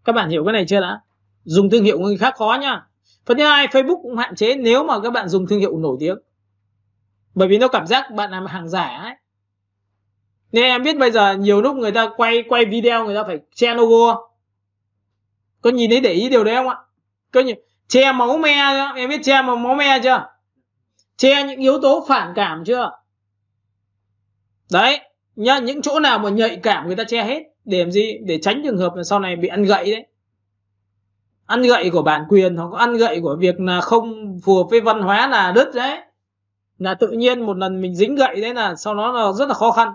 các bạn hiểu cái này chưa đã dùng thương hiệu người khác khó nha. phần thứ hai facebook cũng hạn chế nếu mà các bạn dùng thương hiệu nổi tiếng bởi vì nó cảm giác bạn làm hàng giả ấy nên em biết bây giờ nhiều lúc người ta quay quay video người ta phải che logo có nhìn thấy để ý điều đấy không ạ có nhìn che máu me chưa? em biết che máu me chưa che những yếu tố phản cảm chưa đấy nhá những chỗ nào mà nhạy cảm người ta che hết để làm gì để tránh trường hợp là sau này bị ăn gậy đấy ăn gậy của bản quyền hoặc ăn gậy của việc là không phù hợp với văn hóa là đứt đấy là tự nhiên một lần mình dính gậy đấy là sau đó là rất là khó khăn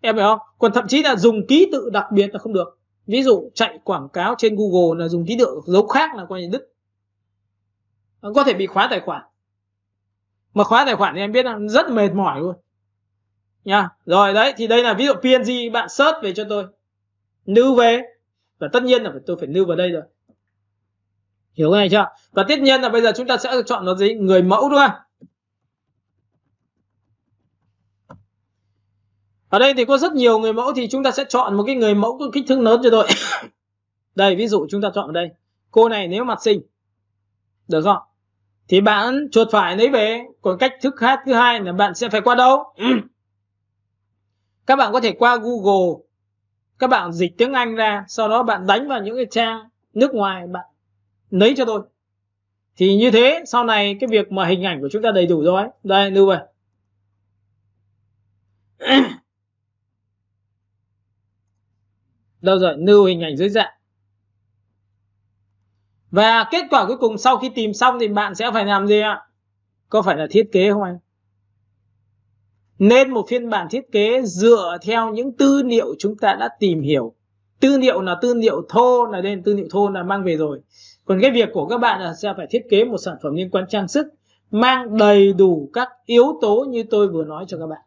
em hiểu không còn thậm chí là dùng ký tự đặc biệt là không được ví dụ chạy quảng cáo trên google là dùng ký tự dấu khác là coi như đứt có thể bị khóa tài khoản mà khóa tài khoản thì em biết là rất mệt mỏi luôn nha rồi đấy thì đây là ví dụ png bạn search về cho tôi lưu về và tất nhiên là tôi phải lưu vào đây rồi hiểu này chưa và tất nhiên là bây giờ chúng ta sẽ chọn nó gì người mẫu đúng không ở đây thì có rất nhiều người mẫu thì chúng ta sẽ chọn một cái người mẫu có kích thước lớn cho tôi *coughs* đây ví dụ chúng ta chọn ở đây cô này nếu mặt xinh được không thì bạn chuột phải lấy về còn cách thức khác thứ hai là bạn sẽ phải qua đâu *coughs* các bạn có thể qua google các bạn dịch tiếng anh ra sau đó bạn đánh vào những cái trang nước ngoài bạn lấy cho tôi thì như thế sau này cái việc mà hình ảnh của chúng ta đầy đủ rồi đây lưu về đâu rồi lưu hình ảnh dưới dạng và kết quả cuối cùng sau khi tìm xong thì bạn sẽ phải làm gì ạ có phải là thiết kế không anh nên một phiên bản thiết kế dựa theo những tư liệu chúng ta đã tìm hiểu tư liệu là tư liệu thô là nên tư liệu thô là mang về rồi còn cái việc của các bạn là sẽ phải thiết kế một sản phẩm liên quan trang sức mang đầy đủ các yếu tố như tôi vừa nói cho các bạn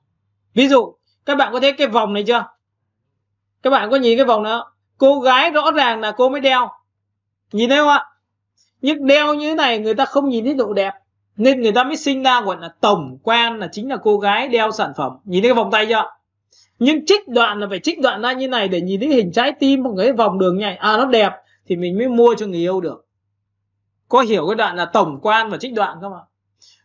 ví dụ các bạn có thấy cái vòng này chưa các bạn có nhìn cái vòng đó cô gái rõ ràng là cô mới đeo nhìn thấy không ạ nhưng đeo như thế này người ta không nhìn thấy độ đẹp nên người ta mới sinh ra gọi là tổng quan là chính là cô gái đeo sản phẩm nhìn thấy cái vòng tay chưa nhưng trích đoạn là phải trích đoạn ra như này để nhìn thấy hình trái tim một cái vòng đường này à nó đẹp thì mình mới mua cho người yêu được có hiểu cái đoạn là tổng quan và trích đoạn không ạ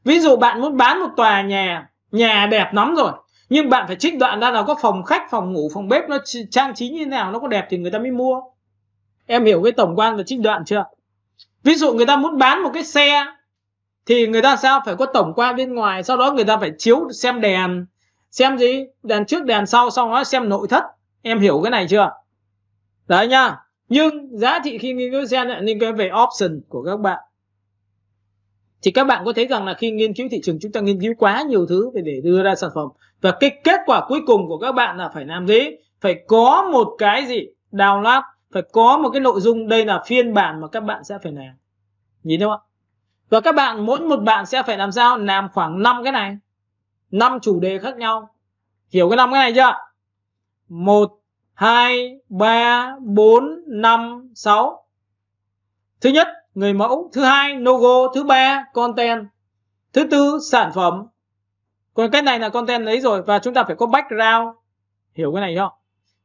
ví dụ bạn muốn bán một tòa nhà nhà đẹp lắm rồi nhưng bạn phải trích đoạn ra là có phòng khách phòng ngủ phòng bếp nó trang trí như thế nào nó có đẹp thì người ta mới mua em hiểu cái tổng quan và trích đoạn chưa ví dụ người ta muốn bán một cái xe thì người ta sao phải có tổng quan bên ngoài sau đó người ta phải chiếu xem đèn xem gì đèn trước đèn sau xong đó xem nội thất em hiểu cái này chưa đấy nhá nhưng giá trị khi nghiên cứu gen lại liên quan về option của các bạn thì các bạn có thấy rằng là khi nghiên cứu thị trường chúng ta nghiên cứu quá nhiều thứ để đưa ra sản phẩm và cái kết quả cuối cùng của các bạn là phải làm gì phải có một cái gì download phải có một cái nội dung đây là phiên bản mà các bạn sẽ phải làm nhìn không ạ và các bạn mỗi một bạn sẽ phải làm sao làm khoảng 5 cái này 5 chủ đề khác nhau hiểu cái năm cái này chưa một 2, 3, 4, 5, 6. Thứ nhất, người mẫu. Thứ hai, logo. Thứ ba, content. Thứ tư, sản phẩm. Còn cái này là content lấy rồi và chúng ta phải có background. Hiểu cái này không?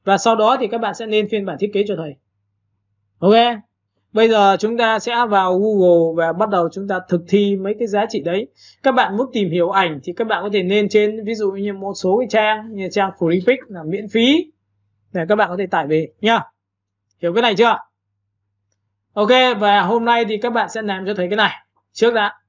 Và sau đó thì các bạn sẽ nên phiên bản thiết kế cho thầy. Ok. Bây giờ chúng ta sẽ vào Google và bắt đầu chúng ta thực thi mấy cái giá trị đấy. Các bạn muốn tìm hiểu ảnh thì các bạn có thể lên trên ví dụ như một số cái trang như trang Freepik là miễn phí để các bạn có thể tải về nhá hiểu cái này chưa ok và hôm nay thì các bạn sẽ làm cho thấy cái này trước đã